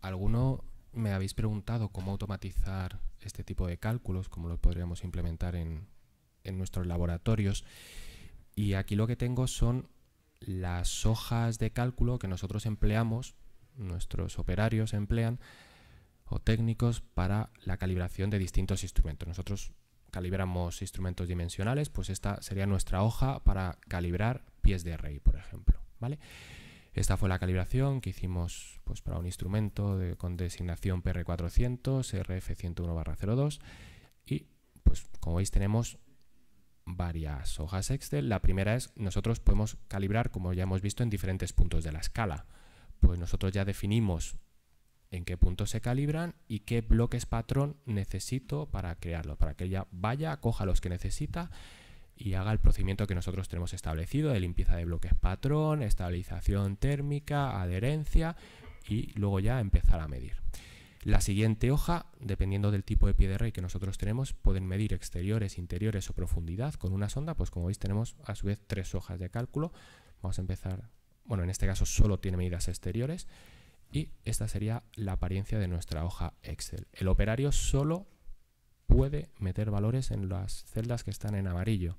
Alguno me habéis preguntado cómo automatizar este tipo de cálculos, cómo los podríamos implementar en, nuestros laboratorios. Y aquí lo que tengo son las hojas de cálculo que nosotros empleamos, nuestros operarios emplean, o técnicos para la calibración de distintos instrumentos. Nosotros calibramos instrumentos dimensionales, pues esta sería nuestra hoja para calibrar pies de rey, por ejemplo. ¿vale? Esta fue la calibración que hicimos pues, para un instrumento con designación PR400, RF101-02 y pues como veis tenemos varias hojas Excel. La primera es nosotros podemos calibrar como ya hemos visto en diferentes puntos de la escala. Pues nosotros ya definimos en qué puntos se calibran y qué bloques patrón necesito para crearlo, para que ella vaya, coja los que necesita y haga el procedimiento que nosotros tenemos establecido de limpieza de bloques patrón, estabilización térmica, adherencia y luego ya empezar a medir. La siguiente hoja, dependiendo del tipo de pie de rey que nosotros tenemos, pueden medir exteriores, interiores o profundidad con una sonda. Pues como veis tenemos a su vez tres hojas de cálculo. Vamos a empezar, bueno, en este caso solo tiene medidas exteriores y esta sería la apariencia de nuestra hoja Excel. El operario solo puede meter valores en las celdas que están en amarillo.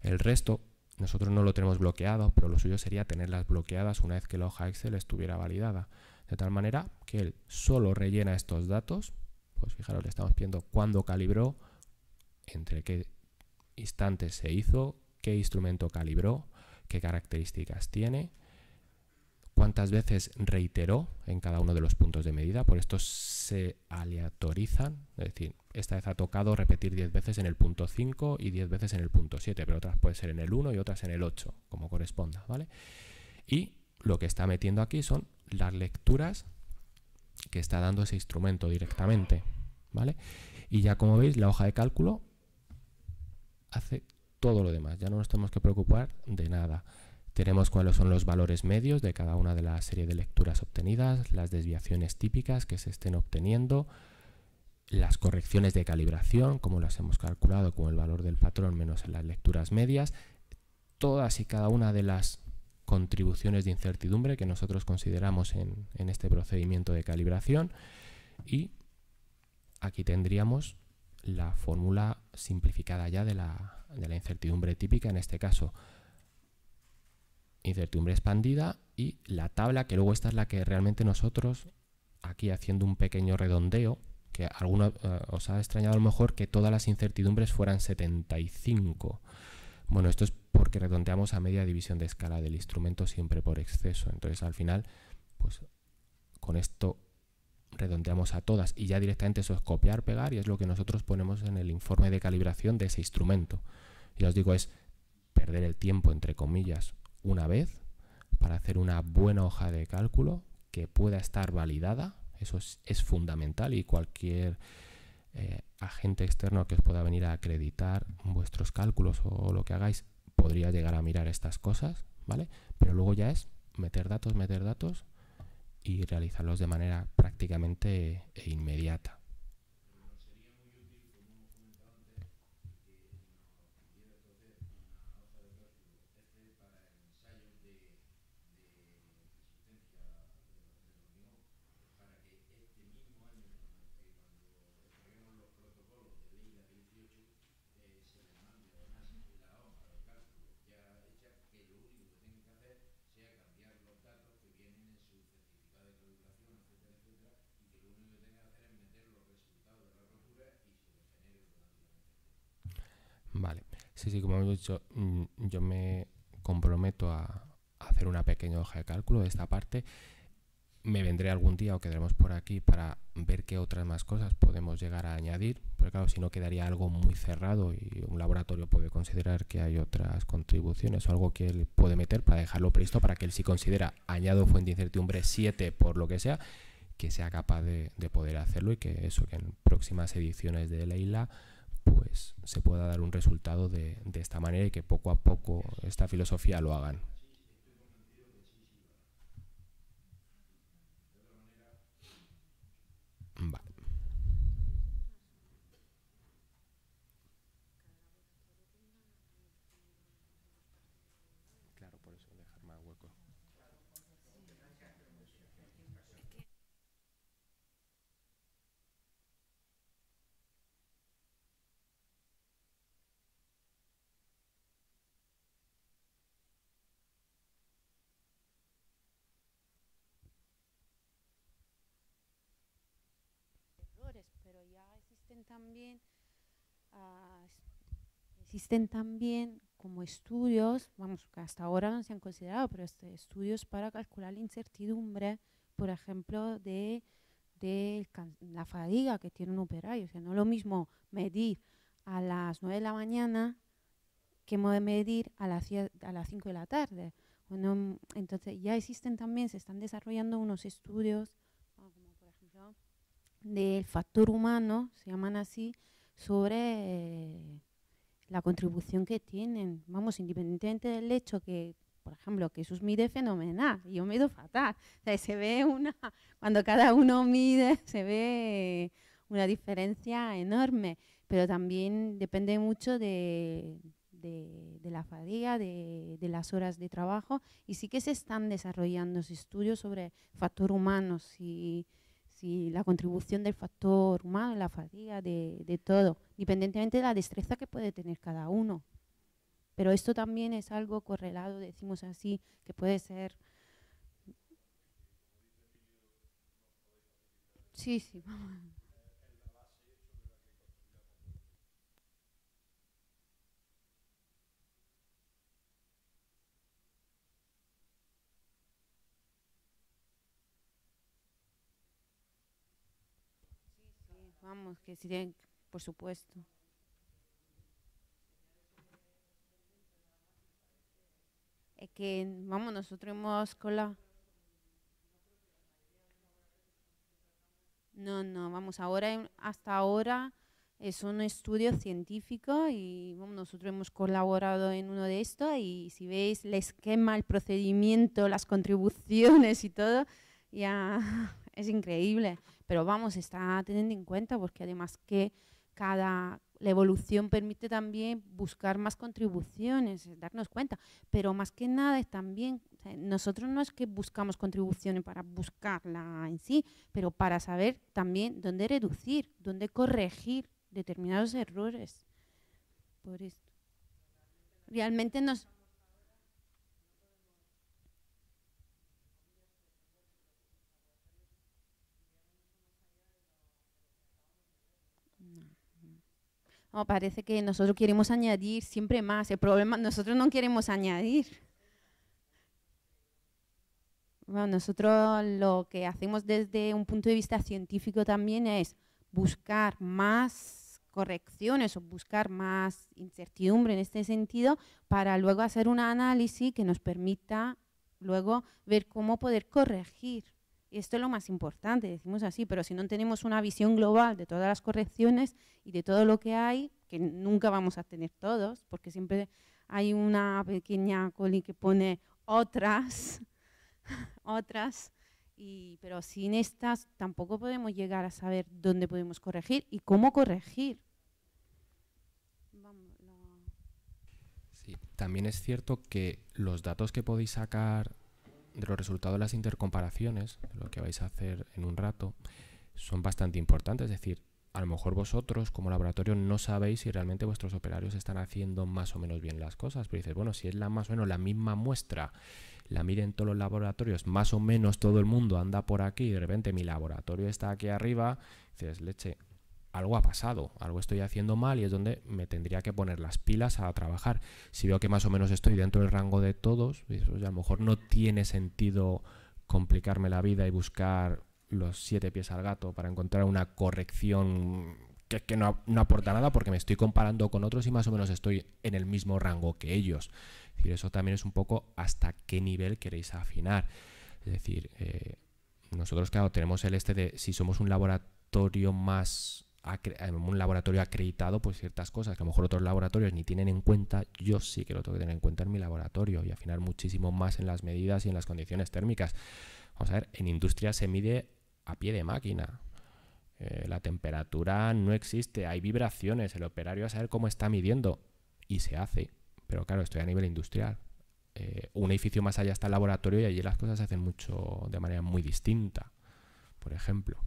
El resto, nosotros no lo tenemos bloqueado, pero lo suyo sería tenerlas bloqueadas una vez que la hoja Excel estuviera validada. De tal manera que él solo rellena estos datos, pues fijaros, le estamos pidiendo cuándo calibró, entre qué instantes se hizo, qué instrumento calibró, qué características tiene, cuántas veces reiteró en cada uno de los puntos de medida, por esto se aleatorizan, es decir, esta vez ha tocado repetir 10 veces en el punto 5 y 10 veces en el punto 7, pero otras puede ser en el 1 y otras en el 8, como corresponda, ¿vale? Y lo que está metiendo aquí son las lecturas que está dando ese instrumento directamente, ¿vale? Y ya como veis, la hoja de cálculo hace todo lo demás, ya no nos tenemos que preocupar de nada. Tenemos cuáles son los valores medios de cada una de las series de lecturas obtenidas, las desviaciones típicas que se estén obteniendo, las correcciones de calibración, como las hemos calculado con el valor del patrón menos en las lecturas medias, todas y cada una de las contribuciones de incertidumbre que nosotros consideramos en, este procedimiento de calibración y aquí tendríamos la fórmula simplificada ya de la incertidumbre típica en este caso incertidumbre expandida y la tabla, que luego esta es la que realmente nosotros, aquí haciendo un pequeño redondeo, que alguno eh, os ha extrañado a lo mejor que todas las incertidumbres fueran 75. Bueno, esto es porque redondeamos a media división de escala del instrumento siempre por exceso. Entonces al final, pues con esto redondeamos a todas y ya directamente eso es copiar, pegar y es lo que nosotros ponemos en el informe de calibración de ese instrumento. y os digo, es perder el tiempo, entre comillas, una vez para hacer una buena hoja de cálculo que pueda estar validada. Eso es, fundamental y cualquier eh, agente externo que os pueda venir a acreditar vuestros cálculos o, lo que hagáis podría llegar a mirar estas cosas, ¿vale? Pero luego ya es meter datos, meter datos y realizarlos de manera prácticamente eh, inmediata. Vale. Sí, sí, como hemos dicho, mm, yo me comprometo a hacer una pequeña hoja de cálculo de esta parte. Me vendré algún día o quedaremos por aquí para ver qué otras más cosas podemos llegar a añadir, porque claro, si no quedaría algo muy cerrado y un laboratorio puede considerar que hay otras contribuciones o algo que él puede meter para dejarlo previsto para que él si considera añado fuente de incertidumbre 7 por lo que sea, que sea capaz de, de poder hacerlo y que eso, que en próximas ediciones de Leila pues se pueda dar un resultado de, de esta manera y que poco a poco esta filosofía lo hagan. también, ah, existen también como estudios, vamos, que hasta ahora no se han considerado, pero este, estudios para calcular la incertidumbre, por ejemplo, de, de la fatiga que tiene un operario. O sea, no es lo mismo medir a las 9 de la mañana que medir a las, a las 5 de la tarde. Bueno, entonces ya existen también, se están desarrollando unos estudios del factor humano, se llaman así, sobre eh, la contribución que tienen. Vamos, independientemente del hecho que, por ejemplo, que Jesús mide fenomenal, yo mido fatal. se ve una, cuando cada uno mide, se ve eh, una diferencia enorme, pero también depende mucho de, la fadiga, de, las horas de trabajo, y sí que se están desarrollando estudios sobre factor humano, y si la contribución del factor humano, la fatiga, de, de todo, independientemente de la destreza que puede tener cada uno. Pero esto también es algo correlado, decimos así, que puede ser... Sí, sí, vamos. Vamos, que sí, si por supuesto. Es que, vamos, nosotros hemos colado. No, no, vamos, ahora, hasta ahora es un estudio científico y nosotros hemos colaborado en uno de estos y si veis el esquema, el procedimiento, las contribuciones y todo, ya es increíble. Pero vamos, está teniendo en cuenta porque además que cada la evolución permite también buscar más contribuciones, eh, darnos cuenta, pero más que nada es también nosotros no es que buscamos contribuciones para buscarla en sí, pero para saber también dónde reducir, dónde corregir determinados errores. Por esto. Realmente nos parece que nosotros queremos añadir siempre más. El problema, nosotros no queremos añadir. nosotros lo que hacemos desde un punto de vista científico también es buscar más correcciones o buscar más incertidumbre en este sentido para luego hacer un análisis que nos permita luego ver cómo poder corregir esto es lo más importante, decimos así, pero si no tenemos una visión global de todas las correcciones y de todo lo que hay, que nunca vamos a tener todos, porque siempre hay una pequeña coli que pone otras, otras, y, pero sin estas tampoco podemos llegar a saber dónde podemos corregir y cómo corregir. también es cierto que los datos que podéis sacar de los resultados de las intercomparaciones, lo que vais a hacer en un rato, son bastante importantes. Es decir, a lo mejor vosotros como laboratorio no sabéis si realmente vuestros operarios están haciendo más o menos bien las cosas, pero dices, bueno, si es la más o menos la misma muestra, la miden todos los laboratorios, más o menos todo el mundo anda por aquí y de repente mi laboratorio está aquí arriba, dices, leche, algo ha pasado, algo estoy haciendo mal y es donde me tendría que poner las pilas a trabajar. Si veo que más o menos estoy dentro del rango de todos, a lo mejor no tiene sentido complicarme la vida y buscar los siete pies al gato para encontrar una corrección que, no, aporta nada porque me estoy comparando con otros y más o menos estoy en el mismo rango que ellos. Es decir, eso también es un poco hasta qué nivel queréis afinar. Es decir, eh, nosotros, claro, tenemos el este de si somos un laboratorio más eh, un laboratorio acreditado pues ciertas cosas que a lo mejor otros laboratorios ni tienen en cuenta, yo sí que lo tengo que tener en cuenta en mi laboratorio y afinar muchísimo más en las medidas y en las condiciones térmicas. Vamos a ver, en industria se mide a pie de máquina. Eh, la temperatura no existe, hay vibraciones, el operario va a saber cómo está midiendo y se hace. Pero claro, estoy a nivel industrial. Eh, un edificio más allá está el laboratorio y allí las cosas se hacen mucho de manera muy distinta, por ejemplo.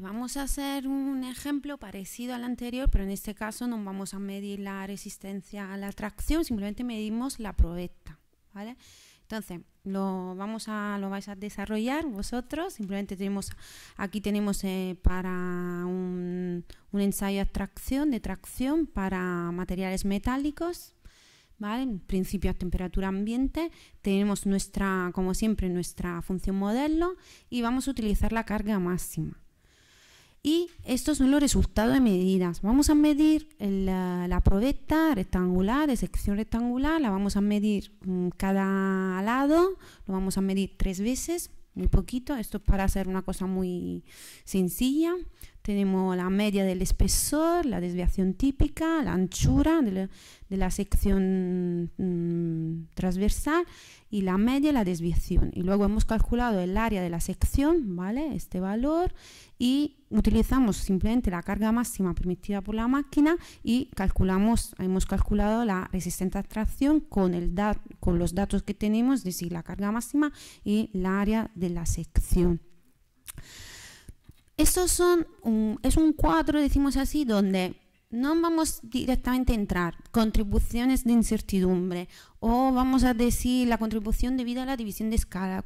vamos a hacer un ejemplo parecido al anterior, pero en este caso no vamos a medir la resistencia a la tracción, simplemente medimos la probeta, ¿vale? Entonces, lo, vamos a, lo vais a desarrollar vosotros, simplemente tenemos, aquí tenemos eh, para un, ensayo de tracción, de tracción para materiales metálicos, En principio a temperatura ambiente, tenemos nuestra, como siempre, nuestra función modelo y vamos a utilizar la carga máxima. Y estos son los resultados de medidas. Vamos a medir la, la probeta rectangular, de sección rectangular, la vamos a medir mm, cada lado, lo vamos a medir tres veces, muy poquito, esto es para hacer una cosa muy sencilla. Tenemos la media del espesor, la desviación típica, la anchura de la, sección mm, transversal y la media y la desviación. Y luego hemos calculado el área de la sección, ¿vale? Este valor y utilizamos simplemente la carga máxima permitida por la máquina y calculamos, hemos calculado la resistencia a tracción con, el con los datos que tenemos, decir, la carga máxima y el área de la sección. Estos son es un cuadro, decimos así, donde no vamos directamente a entrar contribuciones de incertidumbre o vamos a decir la contribución debida a la división de escala.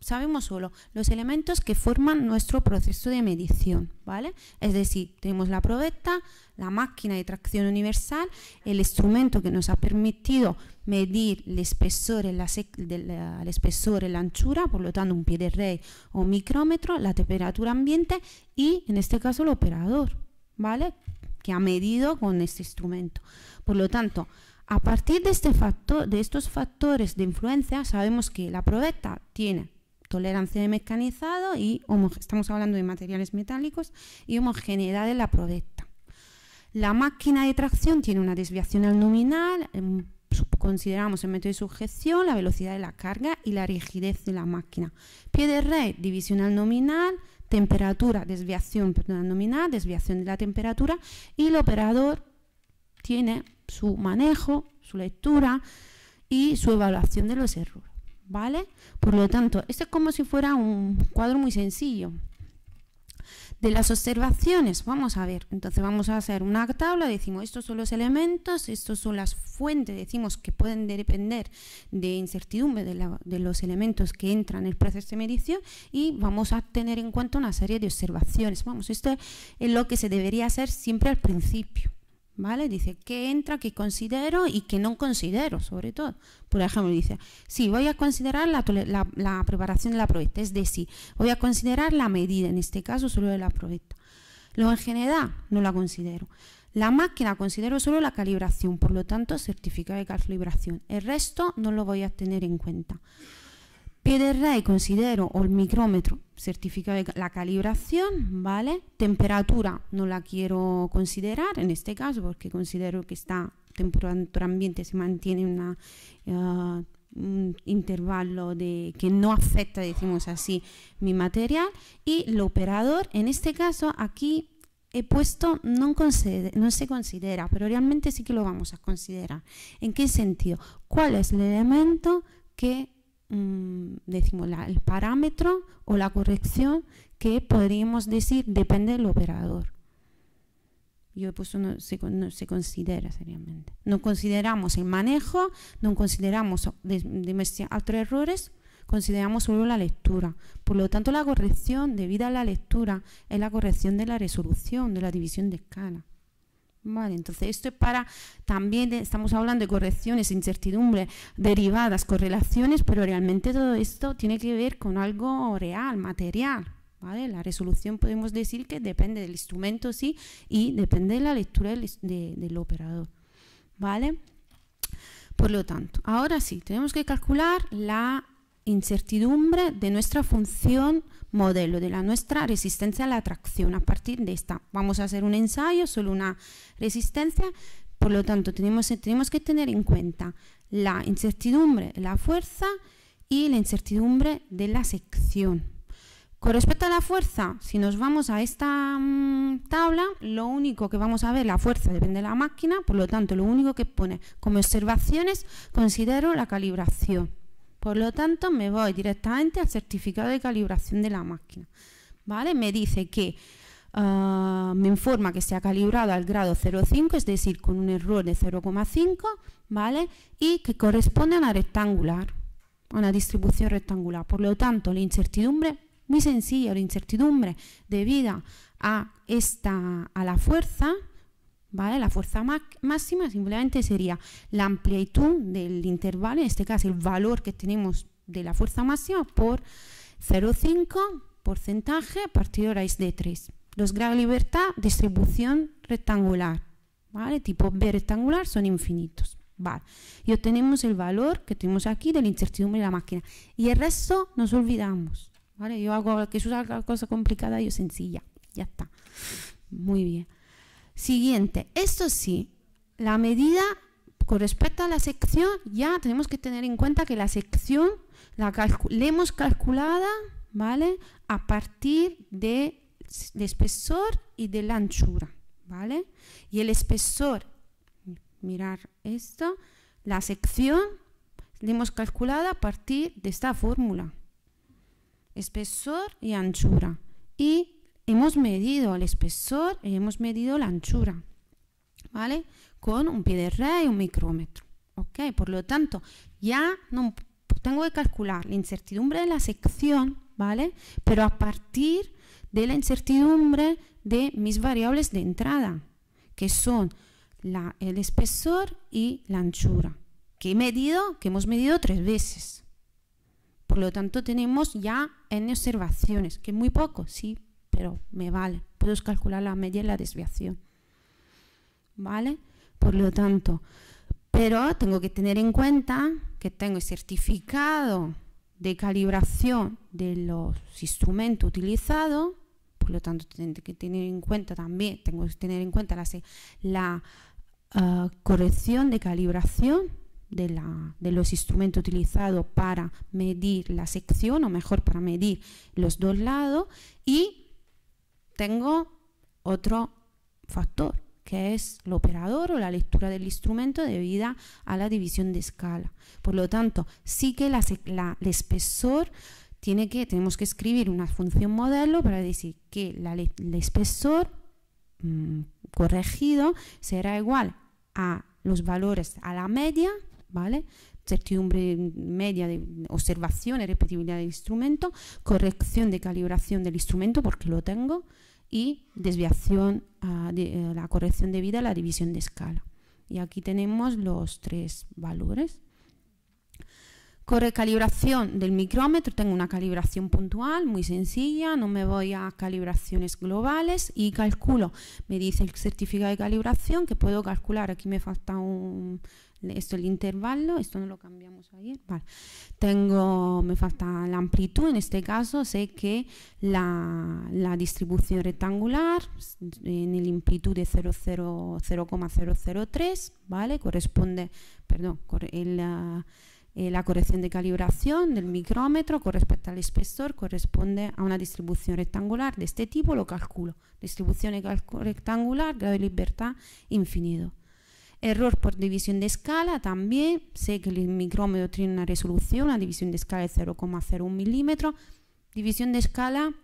Sabemos solo los elementos que forman nuestro proceso de medición, ¿vale? Es decir, tenemos la probeta, la máquina de tracción universal, el instrumento que nos ha permitido medir el espesor, la, espesor, la anchura, por lo tanto un pie de rey o micrómetro, la temperatura ambiente y en este caso el operador, ¿vale? que ha medido con este instrumento. Por lo tanto, a partir de, este factor, de estos factores de influencia, sabemos que la probeta tiene tolerancia de mecanizado y estamos hablando de materiales metálicos y homogeneidad de la probeta. La máquina de tracción tiene una desviación al nominal, consideramos el método de sujeción, la velocidad de la carga y la rigidez de la máquina. Pie de red, división al nominal, temperatura, desviación, perdón, nominal, desviación de la temperatura, y el operador tiene su manejo, su lectura y su evaluación de los errores, ¿vale? Por lo tanto, esto es como si fuera un cuadro muy sencillo, de las observaciones, vamos a ver, entonces vamos a hacer una tabla, decimos estos son los elementos, estos son las fuentes, decimos que pueden depender de incertidumbre de, de los elementos que entran en el proceso de medición y vamos a tener en cuenta una serie de observaciones. Vamos, esto es lo que se debería hacer siempre al principio. ¿Vale? Dice qué entra, qué considero y qué no considero, sobre todo. Por ejemplo, dice, sí, voy a considerar la, preparación de la probeta, es decir, voy a considerar la medida, en este caso solo de la probeta. Lo en general no la considero. La máquina considero solo la calibración, por lo tanto, certificado de calibración. El resto no lo voy a tener en cuenta rey considero, o el micrómetro, certificado de la calibración, ¿vale? Temperatura no la quiero considerar en este caso porque considero que esta temperatura ambiente se mantiene una, eh, un intervalo de, que no afecta, decimos así, mi material. Y el operador, en este caso, aquí he puesto no, no, se considera, pero realmente sí que lo vamos a considerar. ¿En qué sentido? ¿Cuál es el elemento que Mm, decimos, el parámetro o la corrección que podríamos decir depende del operador. Yo pues no se, considera seriamente. No consideramos el manejo, no consideramos otros errores, consideramos solo la lectura. Por lo tanto, la corrección debida a la lectura es la corrección de la resolución, de la división de escala. Vale, entonces esto es para, también estamos hablando de correcciones, incertidumbre, derivadas, correlaciones, pero realmente todo esto tiene que ver con algo real, material. La resolución podemos decir que depende del instrumento, sí, y depende de la lectura del, operador. ¿Vale? Por lo tanto, ahora sí, tenemos que calcular la incertidumbre de nuestra función modelo, de la nuestra resistencia a la atracción. A partir de esta vamos a hacer un ensayo, solo una resistencia, por lo tanto tenemos, tenemos que tener en cuenta la incertidumbre, la fuerza y la incertidumbre de la sección. Con respecto a la fuerza, si nos vamos a esta mm, tabla, lo único que vamos a ver, la fuerza depende de la máquina, por lo tanto, lo único que pone como observaciones, considero la calibración. Por lo tanto, me voy directamente al certificado de calibración de la máquina. ¿Vale? Me dice que ah, me informa que se ha calibrado al grado 0,5, es decir, con un error de 0,5, ¿vale? Y que corresponde a una rectangular, a una distribución rectangular. Por lo tanto, la incertidumbre, muy sencilla, la incertidumbre debida a esta a la fuerza, la fuerza máxima simplemente sería la amplitud del intervalo, en este caso el valor que tenemos de la fuerza máxima por 0,5 porcentaje partido raíz de 3. Los grados de libertad, distribución rectangular, ¿vale? Tipo B rectangular son infinitos. Y obtenemos el valor que tenemos aquí del incertidumbre de la máquina. Y el resto nos olvidamos. Yo hago que es una cosa complicada, yo sencilla. Ya está. Muy bien. Siguiente, esto sí, la medida con respecto a la sección, ya tenemos que tener en cuenta que la sección la, hemos calculada, ¿vale? A partir del espesor y de la anchura, ¿vale? Y el espesor, mirar esto, la sección la hemos calculada a partir de esta fórmula. Espesor y anchura. Y hemos medido el espesor y hemos medido la anchura, ¿vale? Con un pie de rey y un micrómetro, ¿ok? Por lo tanto, ya no tengo que calcular la incertidumbre de la sección, ¿vale? Pero a partir de la incertidumbre de mis variables de entrada, que son el espesor y la anchura, que he medido, que hemos medido tres veces. Por lo tanto, tenemos ya N observaciones, que es muy poco, sí, pero me vale. Puedo calcular la media y la desviación. ¿Vale? Por lo tanto, pero tengo que tener en cuenta que tengo el certificado de calibración de los instrumentos utilizados, por lo tanto tengo que tener en cuenta también, tengo que tener en cuenta la, la ah, corrección de calibración de, de, los instrumentos utilizados para medir la sección, o mejor para medir los dos lados, y tengo otro factor, que es el operador o la lectura del instrumento debida a la división de escala. Por lo tanto, sí que la, el espesor tiene que, tenemos que escribir una función modelo para decir que la, el espesor mm, corregido será igual a los valores a la media, ¿vale? certidumbre media de observación y repetibilidad del instrumento, corrección de calibración del instrumento, porque lo tengo, y desviación, de, eh, la corrección debida a la división de escala. Y aquí tenemos los tres valores. calibración del micrómetro, tengo una calibración puntual muy sencilla, no me voy a calibraciones globales y calculo, me dice el certificado de calibración que puedo calcular, aquí me falta un, esto es el intervalo, esto no lo cambiamos ayer, vale. Tengo, me falta la amplitud, en este caso sé que la, distribución rectangular en el amplitud de 0,003, ¿vale? Corresponde, perdón, la, la corrección de calibración del micrómetro con respecto al espesor corresponde a una distribución rectangular de este tipo, lo calculo. Distribución rectangular, grado de libertad infinito. Error por división de escala también. Sé que el micrómetro tiene una resolución, la división de escala es 0,01 milímetro División de escala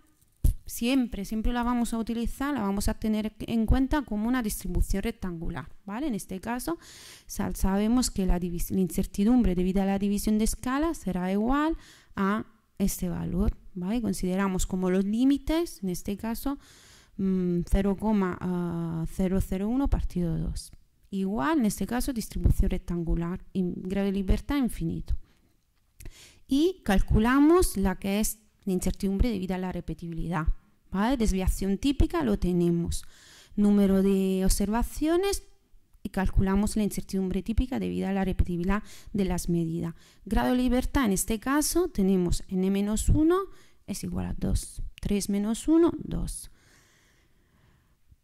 siempre, siempre la vamos a utilizar, la vamos a tener en cuenta como una distribución rectangular, ¿vale? En este caso sabemos que la, incertidumbre debido a la división de escala será igual a este valor, ¿vale? Consideramos como los límites, en este caso, 0,001 mm, ah, partido 2 igual, en este caso distribución rectangular, y grado de libertad infinito. Y calculamos la que es la incertidumbre debido a la repetibilidad. Desviación típica lo tenemos. Número de observaciones y calculamos la incertidumbre típica debido a la repetibilidad de las medidas. Grado de libertad en este caso tenemos n-1 es igual a 2. 3 menos 1, 2.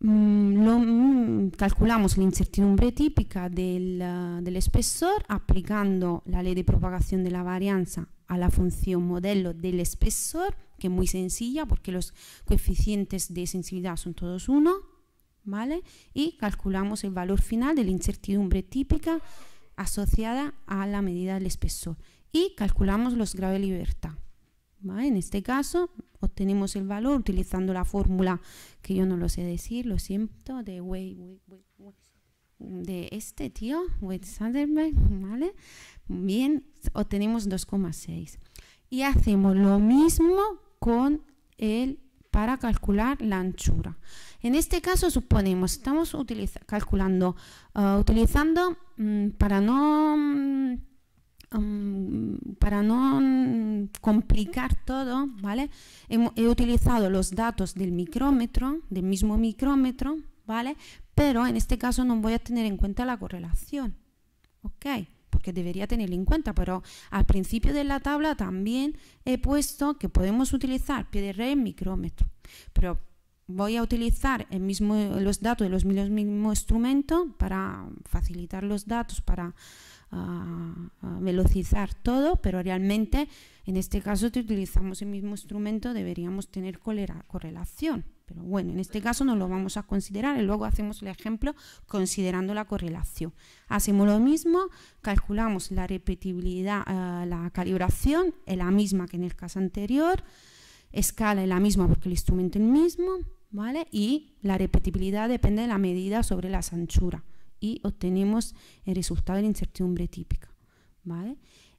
Mm, mm, calculamos la incertidumbre típica ah, del, espesor aplicando la ley de propagación de la varianza a la función modelo del espesor, que es muy sencilla porque los coeficientes de sensibilidad son todos uno, ¿vale? Y calculamos el valor final de la incertidumbre típica asociada a la medida del espesor y calculamos los grados de libertad. En este caso, obtenemos el valor utilizando la fórmula que yo no lo sé decir, lo siento, de este tío, Wade Sanderberg, ¿vale? Bien, obtenemos 2,6. Y hacemos lo mismo con el para calcular la anchura. En este caso suponemos, estamos calculando, ah, utilizando, mm, para no... Mm, para no mm, complicar todo, ¿vale? He, utilizado los datos del micrómetro, del mismo micrómetro, ¿vale? Pero en este caso no voy a tener en cuenta la correlación, ¿ok? Porque debería tenerlo en cuenta, pero al principio de la tabla también he puesto que podemos utilizar pie de micrómetro, pero voy a utilizar el mismo, los datos de los mismos instrumentos para facilitar los datos, para velocizar todo, pero realmente en este caso si utilizamos el mismo instrumento deberíamos tener correlación. Pero bueno, en este caso no lo vamos a considerar y luego hacemos el ejemplo considerando la correlación. Hacemos lo mismo, calculamos la repetibilidad, eh, la calibración, es la misma que en el caso anterior, escala es la misma porque el instrumento es el mismo, ¿vale? Y la repetibilidad depende de la medida sobre la anchura y obtenemos el resultado de la incertidumbre típica.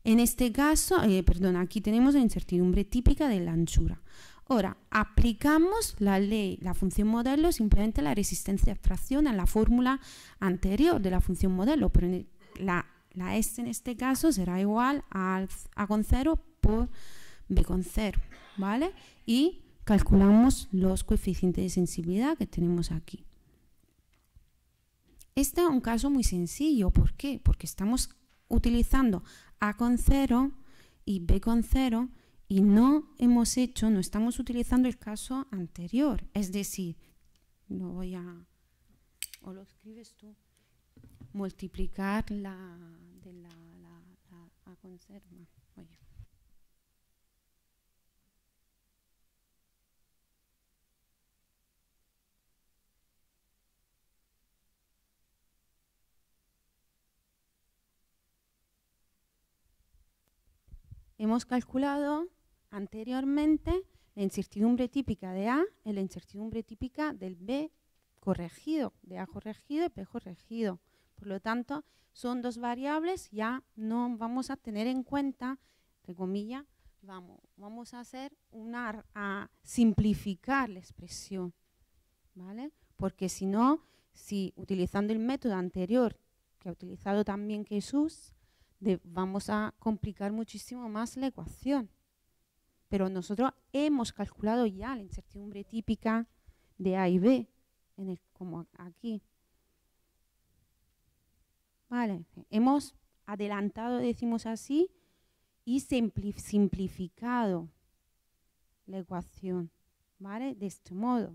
En este caso, eh, perdón, aquí tenemos la incertidumbre típica de la anchura. Ahora, aplicamos la ley, la función modelo, simplemente la resistencia de abstracción a la fórmula anterior de la función modelo, pero la, la, S en este caso será igual a, a con 0 por B con 0, ¿vale? Y calculamos los coeficientes de sensibilidad que tenemos aquí. Este es un caso muy sencillo. ¿Por qué? Porque estamos utilizando A con cero y B con cero y no hemos hecho, no estamos utilizando el caso anterior. Es decir, no voy a... o lo escribes tú. Multiplicar la de la, A con 0. Hemos calculado anteriormente la incertidumbre típica de A en la incertidumbre típica del B corregido, de A corregido y B corregido. Por lo tanto, son dos variables, ya no vamos a tener en cuenta, entre comillas, vamos, vamos a hacer una, a simplificar la expresión, ¿vale? Porque si no, si utilizando el método anterior que ha utilizado también Jesús, vamos a complicar muchísimo más la ecuación. Pero nosotros hemos calculado ya la incertidumbre típica de A y B, como aquí. Vale, hemos adelantado, decimos así, y simplificado la ecuación, ¿vale? De este modo.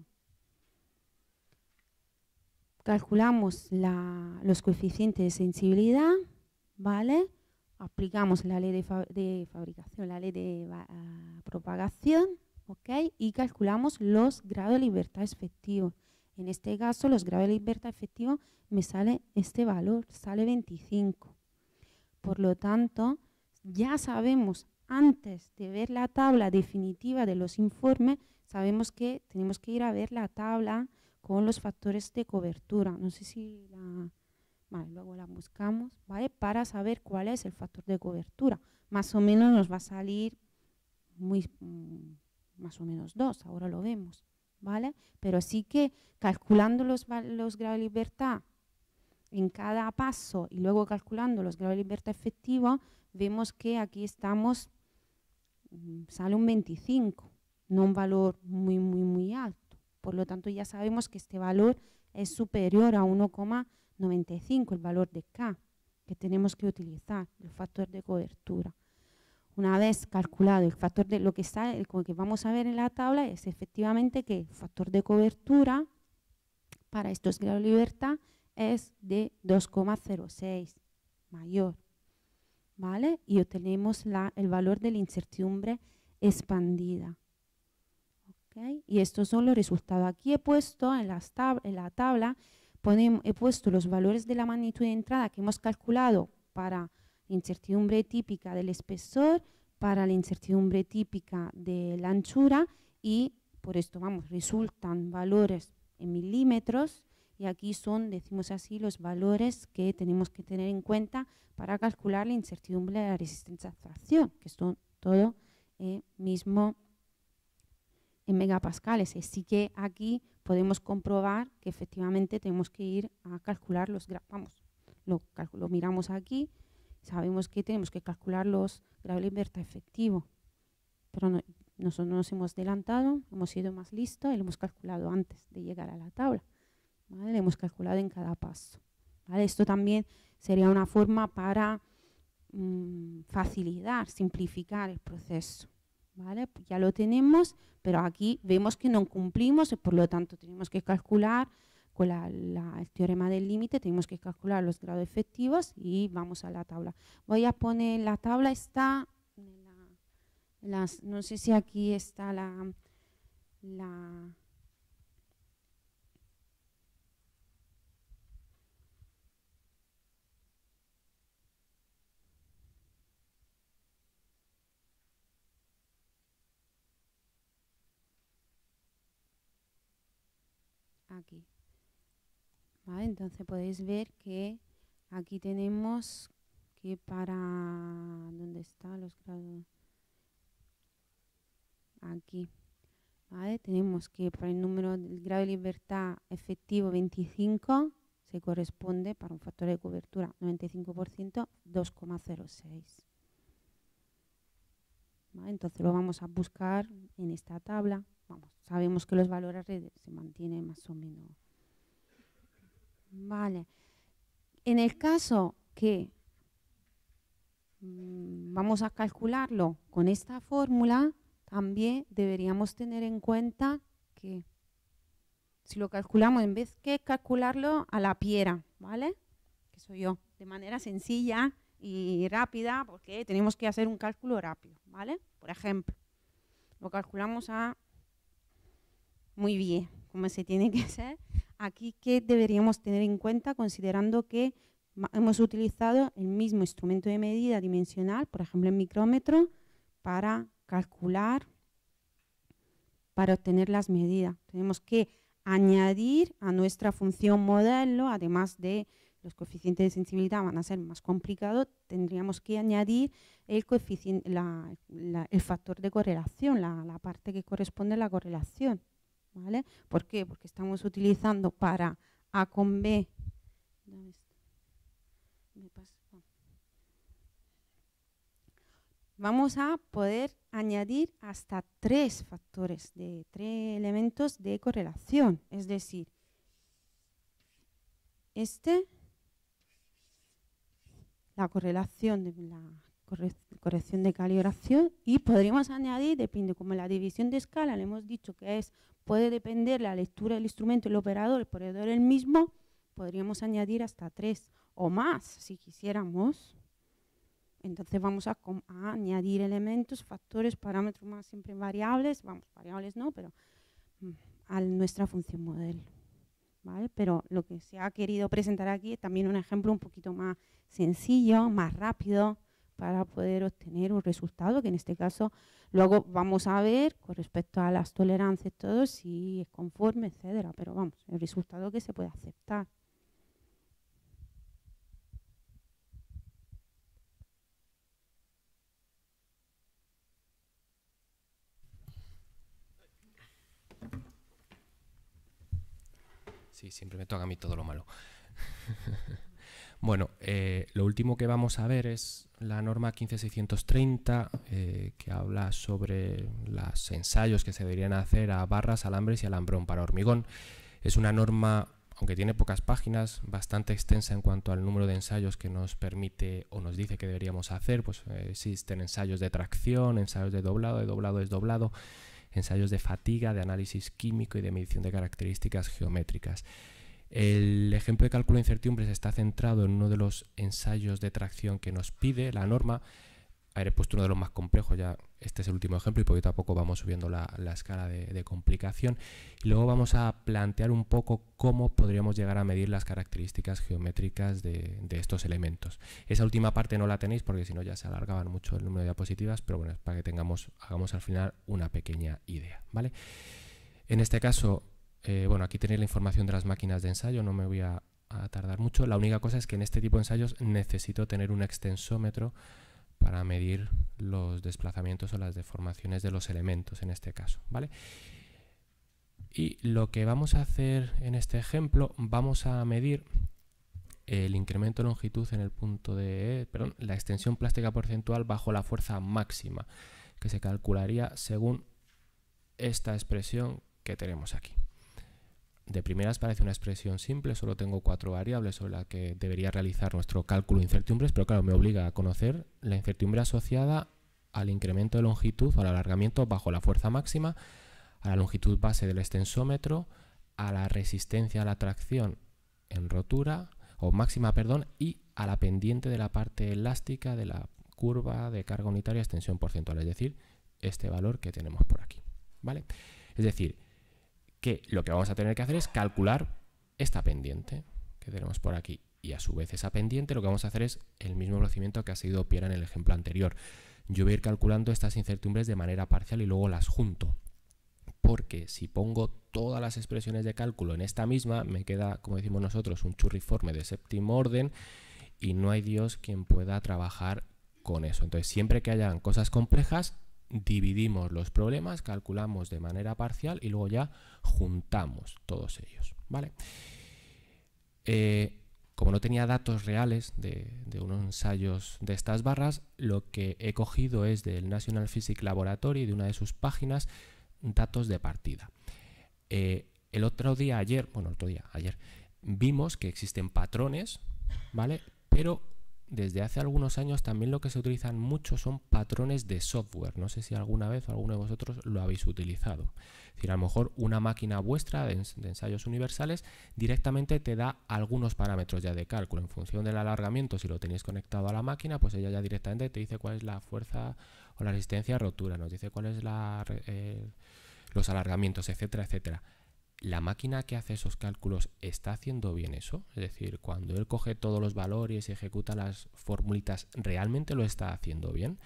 Calculamos los coeficientes de sensibilidad, ¿vale? aplicamos la ley de, fabricación, la ley de propagación, ¿ok? Y calculamos los grados de libertad efectivo. En este caso, los grados de libertad efectivo me sale este valor, sale 25. Por lo tanto, ya sabemos, antes de ver la tabla definitiva de los informes, sabemos que tenemos que ir a ver la tabla con los factores de cobertura. No sé si la luego la buscamos, Para saber cuál es el factor de cobertura. Más o menos nos va a salir mm, más o menos 2, ahora lo vemos, Pero sí que calculando los, grados de libertad en cada paso y luego calculando los grados de libertad efectiva, vemos que aquí estamos, mm, sale un 25, no un valor muy, muy, muy alto. Por lo tanto, ya sabemos que este valor es superior a 1,25. 95 el valor de K que tenemos que utilizar, el factor de cobertura. Una vez calculado el factor de lo que, está, que vamos a ver en la tabla es efectivamente que el factor de cobertura para estos grados de libertad es de 2,06 mayor. ¿Vale? Y obtenemos la, el valor de la incertidumbre expandida. Y estos son los resultados. Aquí he puesto en, en la tabla he puesto los valores de la magnitud de entrada que hemos calculado para la incertidumbre típica del espesor, para la incertidumbre típica de la anchura y por esto, vamos, resultan valores en milímetros y aquí son, decimos así, los valores que tenemos que tener en cuenta para calcular la incertidumbre de la resistencia a tracción, que son todo eh, mismo en megapascales. Así que aquí podemos comprobar que efectivamente tenemos que ir a calcular los vamos, lo, miramos aquí, sabemos que tenemos que calcular los grados de libertad efectivo, pero no, nosotros nos hemos adelantado, hemos sido más listos y lo hemos calculado antes de llegar a la tabla, lo hemos calculado en cada paso. Esto también sería una forma para mm, facilitar, simplificar el proceso. ¿vale? Pues ya lo tenemos, pero aquí vemos que no cumplimos, por lo tanto tenemos que calcular con el teorema del límite, tenemos que calcular los grados efectivos y vamos a la tabla. Voy a poner, la tabla está, las, no sé si aquí está la aquí. Entonces podéis ver que aquí tenemos que para... ¿Dónde están los grados? Aquí. Tenemos que para el número del grado de libertad efectivo 25 se corresponde para un factor de cobertura 95% 2,06. Entonces lo vamos a buscar en esta tabla vamos, sabemos que los valores se mantienen más o menos. Vale. En el caso que mm, vamos a calcularlo con esta fórmula, también deberíamos tener en cuenta que si lo calculamos, en vez que calcularlo a la piedra, ¿vale? Que soy yo, de manera sencilla y rápida, porque tenemos que hacer un cálculo rápido, ¿vale? Por ejemplo, lo calculamos a muy bien, como se tiene que ser? Aquí, ¿qué deberíamos tener en cuenta considerando que hemos utilizado el mismo instrumento de medida dimensional, por ejemplo el micrómetro, para calcular, para obtener las medidas? Tenemos que añadir a nuestra función modelo, además de los coeficientes de sensibilidad van a ser más complicados, tendríamos que añadir el, coeficiente, el factor de correlación, la parte que corresponde a la correlación. ¿vale? ¿Por qué? Porque estamos utilizando para A con B, vamos a poder añadir hasta tres factores de tres elementos de correlación, es decir, este, la correlación de la de calibración y podríamos añadir, depende como la división de escala, le hemos dicho que es puede depender la lectura del instrumento el operador, el proveedor, el mismo, podríamos añadir hasta tres o más si quisiéramos. Entonces vamos a, añadir elementos, factores, parámetros más siempre variables, vamos, variables no, pero mm, a nuestra función modelo. Pero lo que se ha querido presentar aquí es también un ejemplo un poquito más sencillo, más rápido, para poder obtener un resultado, que en este caso luego vamos a ver con respecto a las tolerancias, todo, si es conforme, etcétera, pero vamos, el resultado que se puede aceptar. Sí, siempre me toca a mí todo lo malo. Bueno, eh, lo último que vamos a ver es la norma 15630 eh, que habla sobre los ensayos que se deberían hacer a barras, alambres y alambrón para hormigón. Es una norma, aunque tiene pocas páginas, bastante extensa en cuanto al número de ensayos que nos permite o nos dice que deberíamos hacer. Pues eh, existen ensayos de tracción, ensayos de doblado, de doblado desdoblado, ensayos de fatiga, de análisis químico y de medición de características geométricas. El ejemplo de cálculo de incertidumbres está centrado en uno de los ensayos de tracción que nos pide la norma. He puesto uno de los más complejos, ya este es el último ejemplo y poquito a poco vamos subiendo la, escala de, complicación. Y luego vamos a plantear un poco cómo podríamos llegar a medir las características geométricas de, estos elementos. Esa última parte no la tenéis porque si no ya se alargaban mucho el número de diapositivas, pero bueno, es para que tengamos, hagamos al final una pequeña idea. ¿vale? En este caso eh, bueno, aquí tenéis la información de las máquinas de ensayo, no me voy a, tardar mucho. La única cosa es que en este tipo de ensayos necesito tener un extensómetro para medir los desplazamientos o las deformaciones de los elementos en este caso, ¿vale? Y lo que vamos a hacer en este ejemplo, vamos a medir el incremento de longitud en el punto de, perdón, la extensión plástica porcentual bajo la fuerza máxima, que se calcularía según esta expresión que tenemos aquí. De primeras parece una expresión simple, solo tengo cuatro variables sobre las que debería realizar nuestro cálculo de incertidumbres, pero claro, me obliga a conocer la incertidumbre asociada al incremento de longitud o al alargamiento bajo la fuerza máxima, a la longitud base del extensómetro, a la resistencia a la tracción en rotura, o máxima, perdón, y a la pendiente de la parte elástica de la curva de carga unitaria extensión porcentual, es decir, este valor que tenemos por aquí, ¿vale? Es decir, que lo que vamos a tener que hacer es calcular esta pendiente que tenemos por aquí. Y a su vez esa pendiente lo que vamos a hacer es el mismo procedimiento que ha sido Piera en el ejemplo anterior. Yo voy a ir calculando estas incertidumbres de manera parcial y luego las junto. Porque si pongo todas las expresiones de cálculo en esta misma, me queda, como decimos nosotros, un churriforme de séptimo orden y no hay Dios quien pueda trabajar con eso. Entonces, siempre que hayan cosas complejas, dividimos los problemas, calculamos de manera parcial y luego ya juntamos todos ellos. ¿vale? Eh, como no tenía datos reales de, unos ensayos de estas barras, lo que he cogido es del National Physics Laboratory, de una de sus páginas, datos de partida. Eh, el otro día, ayer, bueno, el otro día, ayer, vimos que existen patrones, ¿vale? Pero desde hace algunos años también lo que se utilizan mucho son patrones de software. No sé si alguna vez alguno de vosotros lo habéis utilizado. Es decir, a lo mejor una máquina vuestra de, ensayos universales directamente te da algunos parámetros ya de cálculo. En función del alargamiento, si lo tenéis conectado a la máquina, pues ella ya directamente te dice cuál es la fuerza o la resistencia a rotura, nos dice cuál es la, eh, los alargamientos, etcétera, etcétera. ¿La máquina que hace esos cálculos está haciendo bien eso? Es decir, cuando él coge todos los valores y ejecuta las formulitas, ¿realmente lo está haciendo bien?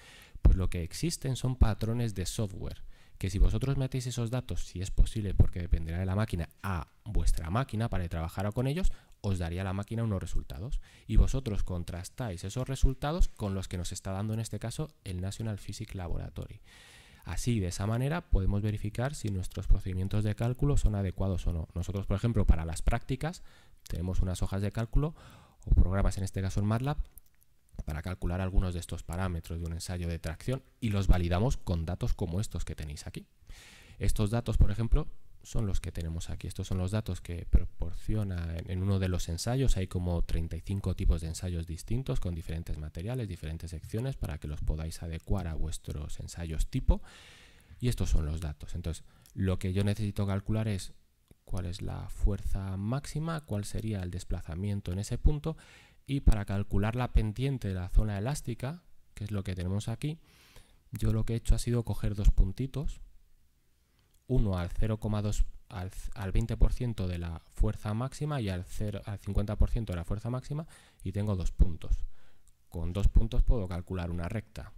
Pues lo que existen son patrones de software, que si vosotros metéis esos datos, si es posible, porque dependerá de la máquina, a vuestra máquina para trabajar con ellos, os daría la máquina unos resultados. Y vosotros contrastáis esos resultados con los que nos está dando en este caso el National Physics Laboratory. Así, de esa manera, podemos verificar si nuestros procedimientos de cálculo son adecuados o no. Nosotros, por ejemplo, para las prácticas, tenemos unas hojas de cálculo o programas, en este caso en MATLAB, para calcular algunos de estos parámetros de un ensayo de tracción y los validamos con datos como estos que tenéis aquí. Estos datos, por ejemplo, son los que tenemos aquí. Estos son los datos que proporciona en uno de los ensayos. Hay como 35 tipos de ensayos distintos con diferentes materiales, diferentes secciones para que los podáis adecuar a vuestros ensayos tipo. Y estos son los datos. Entonces, lo que yo necesito calcular es cuál es la fuerza máxima, cuál sería el desplazamiento en ese punto y para calcular la pendiente de la zona elástica, que es lo que tenemos aquí, yo lo que he hecho ha sido coger dos puntitos, 1 al 0,2 al, 20% de la fuerza máxima y al, 0, al 50% de la fuerza máxima y tengo dos puntos. Con dos puntos puedo calcular una recta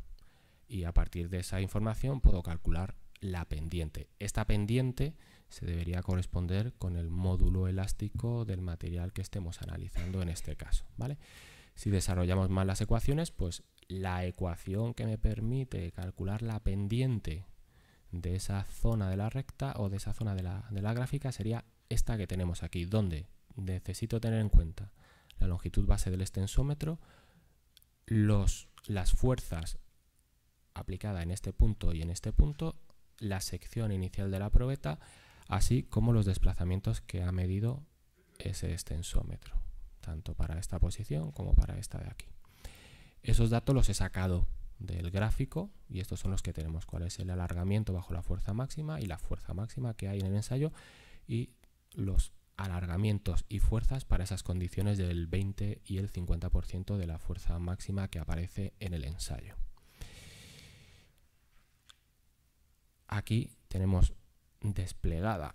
y a partir de esa información puedo calcular la pendiente. Esta pendiente se debería corresponder con el módulo elástico del material que estemos analizando en este caso. ¿vale? Si desarrollamos más las ecuaciones, pues la ecuación que me permite calcular la pendiente de esa zona de la recta o de esa zona de la, gráfica sería esta que tenemos aquí, donde necesito tener en cuenta la longitud base del extensómetro, los, las fuerzas aplicadas en este punto y en este punto, la sección inicial de la probeta, así como los desplazamientos que ha medido ese extensómetro, tanto para esta posición como para esta de aquí. Esos datos los he sacado del gráfico y estos son los que tenemos, cuál es el alargamiento bajo la fuerza máxima y la fuerza máxima que hay en el ensayo y los alargamientos y fuerzas para esas condiciones del 20 y el 50% de la fuerza máxima que aparece en el ensayo. Aquí tenemos desplegada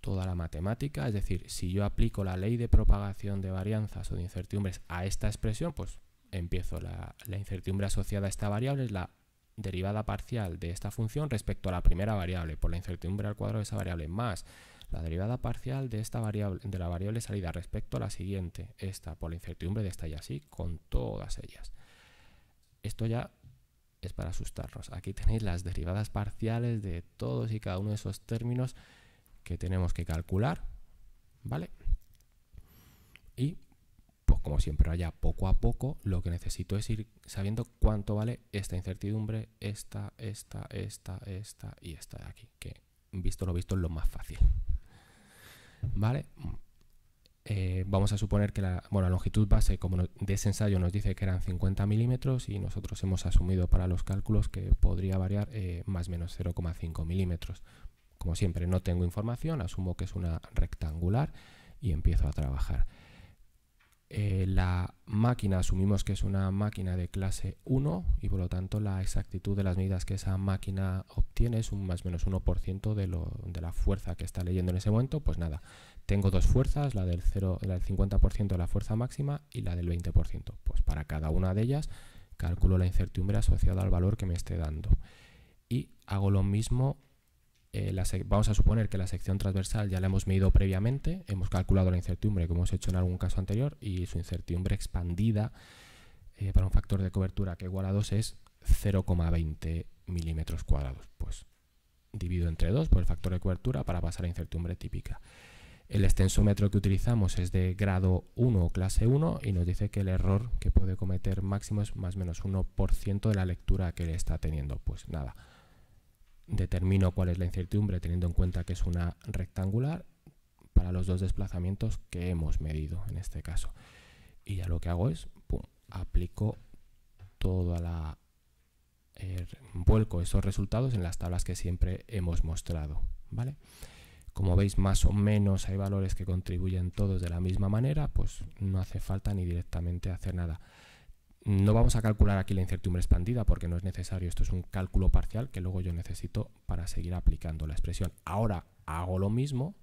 toda la matemática, es decir, si yo aplico la ley de propagación de varianzas o de incertidumbres a esta expresión, pues empiezo la, incertidumbre asociada a esta variable es la derivada parcial de esta función respecto a la primera variable por la incertidumbre al cuadrado de esa variable más la derivada parcial de esta variable de la variable salida respecto a la siguiente esta por la incertidumbre de esta y así con todas ellas esto ya es para asustarnos aquí tenéis las derivadas parciales de todos y cada uno de esos términos que tenemos que calcular vale y como siempre vaya poco a poco, lo que necesito es ir sabiendo cuánto vale esta incertidumbre, esta, esta, esta, esta y esta de aquí, que visto lo visto es lo más fácil. ¿Vale? Eh, vamos a suponer que la, longitud base como de ese ensayo nos dice que eran 50 milímetros y nosotros hemos asumido para los cálculos que podría variar eh, más o menos 0,5 milímetros. Como siempre, no tengo información, asumo que es una rectangular y empiezo a trabajar. Eh, la máquina, asumimos que es una máquina de clase 1 y por lo tanto la exactitud de las medidas que esa máquina obtiene es un más o menos 1% de, lo, de la fuerza que está leyendo en ese momento, pues nada, tengo dos fuerzas, la del, 0, la del 50% de la fuerza máxima y la del 20%, pues para cada una de ellas calculo la incertidumbre asociada al valor que me esté dando. Y hago lo mismo eh, vamos a suponer que la sección transversal ya la hemos medido previamente, hemos calculado la incertidumbre como hemos hecho en algún caso anterior y su incertidumbre expandida eh, para un factor de cobertura que igual a 2 es 0,20 milímetros cuadrados. Pues divido entre 2 por el factor de cobertura para pasar a incertidumbre típica. El extensómetro que utilizamos es de grado 1 o clase 1 y nos dice que el error que puede cometer máximo es más o menos 1% de la lectura que le está teniendo. Pues nada, determino cuál es la incertidumbre teniendo en cuenta que es una rectangular para los dos desplazamientos que hemos medido en este caso. Y ya lo que hago es, pum, aplico toda la... Er, vuelco esos resultados en las tablas que siempre hemos mostrado, ¿vale? Como veis, más o menos hay valores que contribuyen todos de la misma manera, pues no hace falta ni directamente hacer nada. No vamos a calcular aquí la incertidumbre expandida porque no es necesario, esto es un cálculo parcial que luego yo necesito para seguir aplicando la expresión. Ahora hago lo mismo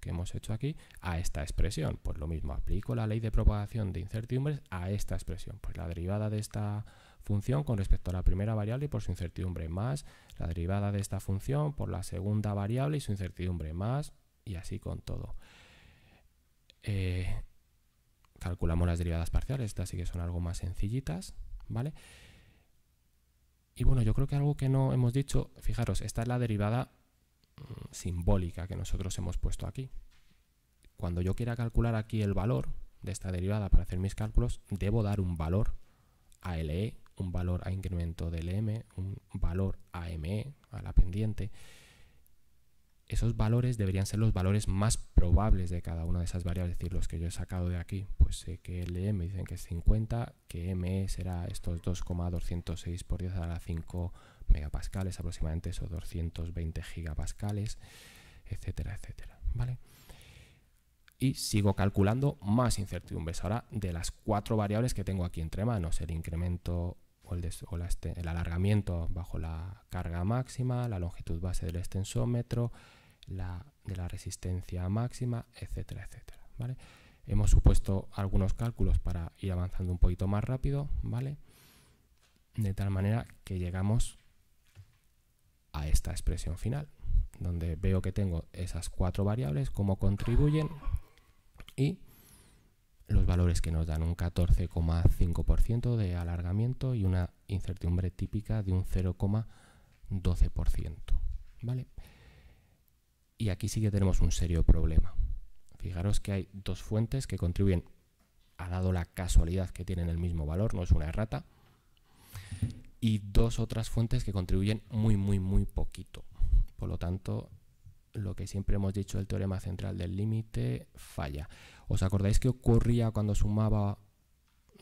que hemos hecho aquí a esta expresión. Pues lo mismo, aplico la ley de propagación de incertidumbres a esta expresión. Pues la derivada de esta función con respecto a la primera variable y por su incertidumbre más la derivada de esta función por la segunda variable y su incertidumbre más y así con todo. Eh, calculamos las derivadas parciales, estas sí que son algo más sencillitas, ¿vale? Y bueno, yo creo que algo que no hemos dicho, fijaros, esta es la derivada mm, simbólica que nosotros hemos puesto aquí. Cuando yo quiera calcular aquí el valor de esta derivada para hacer mis cálculos, debo dar un valor a LE, un valor a incremento de M, un valor a ME, a la pendiente, esos valores deberían ser los valores más probables de cada una de esas variables, es decir, los que yo he sacado de aquí, pues sé que me dicen que es 50, que m será estos 2,206 por 10 a la 5 megapascales, aproximadamente esos 220 gigapascales, etcétera, etcétera, ¿vale? Y sigo calculando más incertidumbres ahora de las cuatro variables que tengo aquí entre manos, el incremento o, el, el alargamiento bajo la carga máxima, la longitud base del extensómetro, la, de la resistencia máxima, etcétera, etcétera. ¿vale? Hemos supuesto algunos cálculos para ir avanzando un poquito más rápido, ¿vale? De tal manera que llegamos a esta expresión final, donde veo que tengo esas cuatro variables, cómo contribuyen y los valores que nos dan un 14,5% de alargamiento y una incertidumbre típica de un 0,12%, ¿vale? Y aquí sí que tenemos un serio problema. Fijaros que hay dos fuentes que contribuyen, ha dado la casualidad que tienen el mismo valor, no es una errata, y dos otras fuentes que contribuyen muy, muy, muy poquito. Por lo tanto, lo que siempre hemos dicho, el teorema central del límite falla. ¿Os acordáis que ocurría cuando sumaba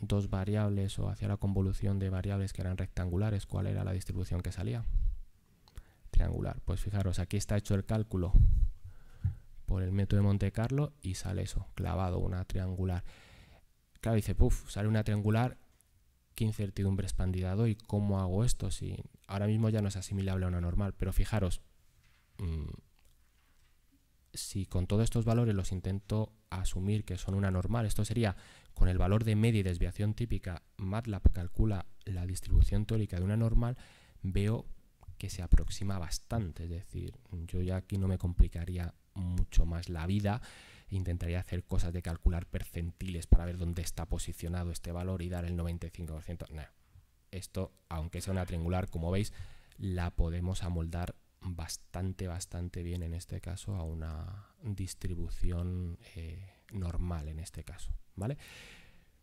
dos variables o hacía la convolución de variables que eran rectangulares? ¿Cuál era la distribución que salía? triangular. Pues fijaros, aquí está hecho el cálculo por el método de Monte Carlo y sale eso, clavado, una triangular. Claro, dice, puff, sale una triangular, qué incertidumbre expandida doy, ¿cómo hago esto? Si ahora mismo ya no es asimilable a una normal, pero fijaros, mm, si con todos estos valores los intento asumir que son una normal, esto sería con el valor de media y desviación típica, MATLAB calcula la distribución teórica de una normal, veo que se aproxima bastante, es decir, yo ya aquí no me complicaría mucho más la vida, intentaría hacer cosas de calcular percentiles para ver dónde está posicionado este valor y dar el 95%. Esto, aunque sea una triangular, como veis, la podemos amoldar bastante, bastante bien en este caso a una distribución eh, normal en este caso, ¿vale?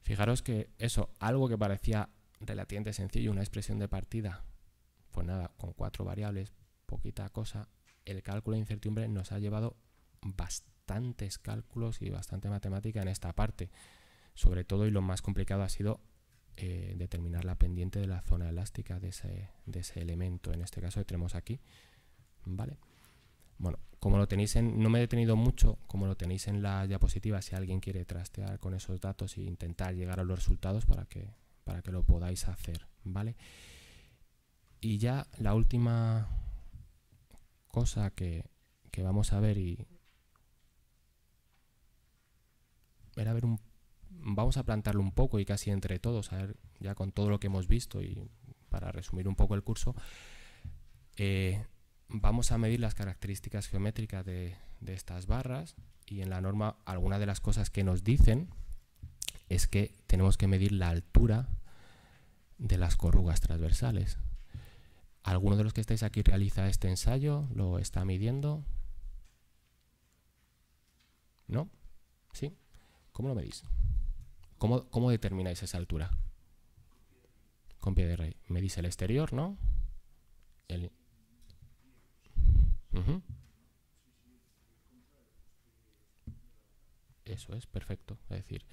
Fijaros que eso, algo que parecía relativamente sencillo, una expresión de partida pues nada, con cuatro variables, poquita cosa, el cálculo de incertidumbre nos ha llevado bastantes cálculos y bastante matemática en esta parte. Sobre todo y lo más complicado ha sido eh, determinar la pendiente de la zona elástica de ese, de ese elemento, en este caso que tenemos aquí. ¿Vale? Bueno, como lo tenéis en, no me he detenido mucho, como lo tenéis en la diapositiva si alguien quiere trastear con esos datos e intentar llegar a los resultados para que, para que lo podáis hacer, ¿vale? vale y ya la última cosa que, vamos a ver y ver vamos a plantarlo un poco y casi entre todos, a ver, ya con todo lo que hemos visto y para resumir un poco el curso, eh, vamos a medir las características geométricas de, de estas barras y en la norma alguna de las cosas que nos dicen es que tenemos que medir la altura de las corrugas transversales. ¿Alguno de los que estáis aquí realiza este ensayo? ¿Lo está midiendo? ¿No? ¿Sí? ¿Cómo lo medís? ¿Cómo, cómo determináis esa altura? Con pie de rey. Medís el exterior, ¿no? Eso es, perfecto. Es decir,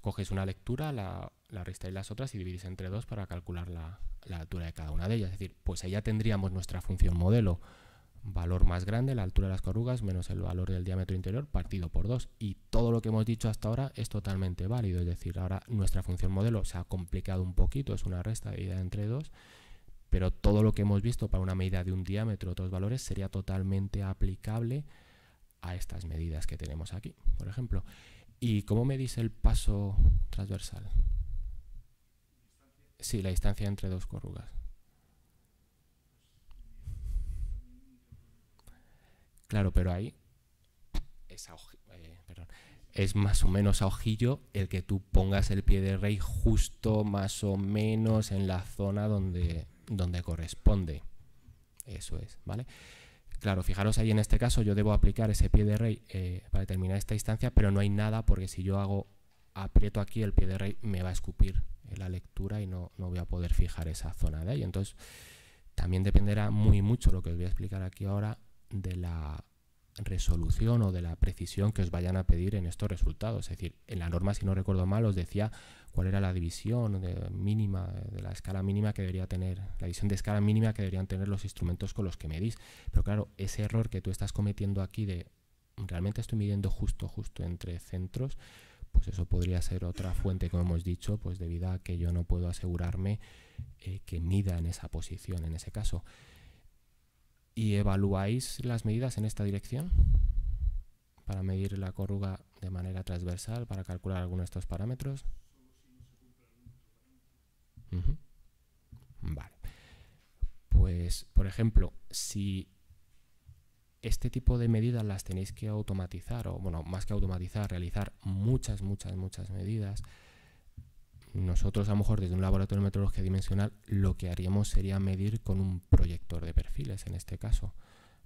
coges una lectura, la, resta y las otras y divides entre dos para calcular la, altura de cada una de ellas. Es decir, pues ahí ya tendríamos nuestra función modelo. Valor más grande, la altura de las corrugas, menos el valor del diámetro interior, partido por dos, Y todo lo que hemos dicho hasta ahora es totalmente válido. Es decir, ahora nuestra función modelo se ha complicado un poquito, es una resta dividida entre dos, pero todo lo que hemos visto para una medida de un diámetro, otros valores, sería totalmente aplicable a estas medidas que tenemos aquí, por ejemplo. ¿Y cómo dice el paso transversal? Sí, la distancia entre dos corrugas. Claro, pero ahí eh, es más o menos a ojillo el que tú pongas el pie de rey justo más o menos en la zona donde, donde corresponde. Eso es, ¿vale? Claro, fijaros ahí en este caso yo debo aplicar ese pie de rey eh, para determinar esta instancia, pero no hay nada porque si yo hago aprieto aquí el pie de rey me va a escupir la lectura y no, no voy a poder fijar esa zona de ahí. Entonces también dependerá muy mucho lo que os voy a explicar aquí ahora de la resolución o de la precisión que os vayan a pedir en estos resultados. Es decir, en la norma, si no recuerdo mal, os decía cuál era la división mínima, de la escala mínima que debería tener, la división de escala mínima que deberían tener los instrumentos con los que medís. Pero claro, ese error que tú estás cometiendo aquí de realmente estoy midiendo justo, justo entre centros, pues eso podría ser otra fuente, como hemos dicho, pues debido a que yo no puedo asegurarme eh, que mida en esa posición, en ese caso. ¿Y evaluáis las medidas en esta dirección? Para medir la corruga de manera transversal, para calcular alguno de estos parámetros. Vale. Pues, por ejemplo, si este tipo de medidas las tenéis que automatizar, o bueno, más que automatizar, realizar muchas, muchas, muchas medidas, nosotros a lo mejor desde un laboratorio de metrología dimensional lo que haríamos sería medir con un proyector de perfiles en este caso,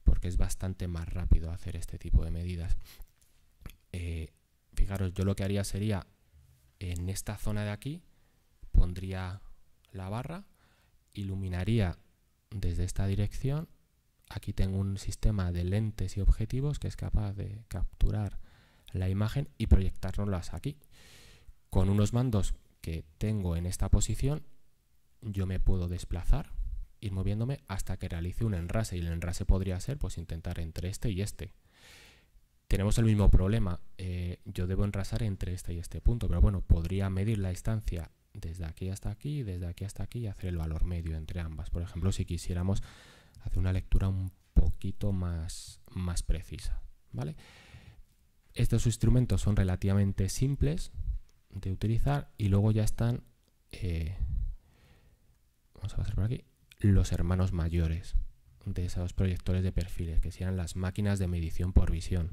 porque es bastante más rápido hacer este tipo de medidas. Eh, fijaros, yo lo que haría sería en esta zona de aquí, pondría la barra, iluminaría desde esta dirección, aquí tengo un sistema de lentes y objetivos que es capaz de capturar la imagen y proyectárnoslas aquí. Con unos mandos que tengo en esta posición, yo me puedo desplazar, ir moviéndome hasta que realice un enrase. Y el enrase podría ser pues intentar entre este y este. Tenemos el mismo problema, eh, yo debo enrasar entre este y este punto, pero bueno, podría medir la distancia desde aquí hasta aquí, desde aquí hasta aquí y hacer el valor medio entre ambas. Por ejemplo, si quisiéramos hacer una lectura un poquito más, más precisa, ¿vale? Estos instrumentos son relativamente simples, de utilizar y luego ya están eh, aquí los hermanos mayores de esos proyectores de perfiles que serían las máquinas de medición por visión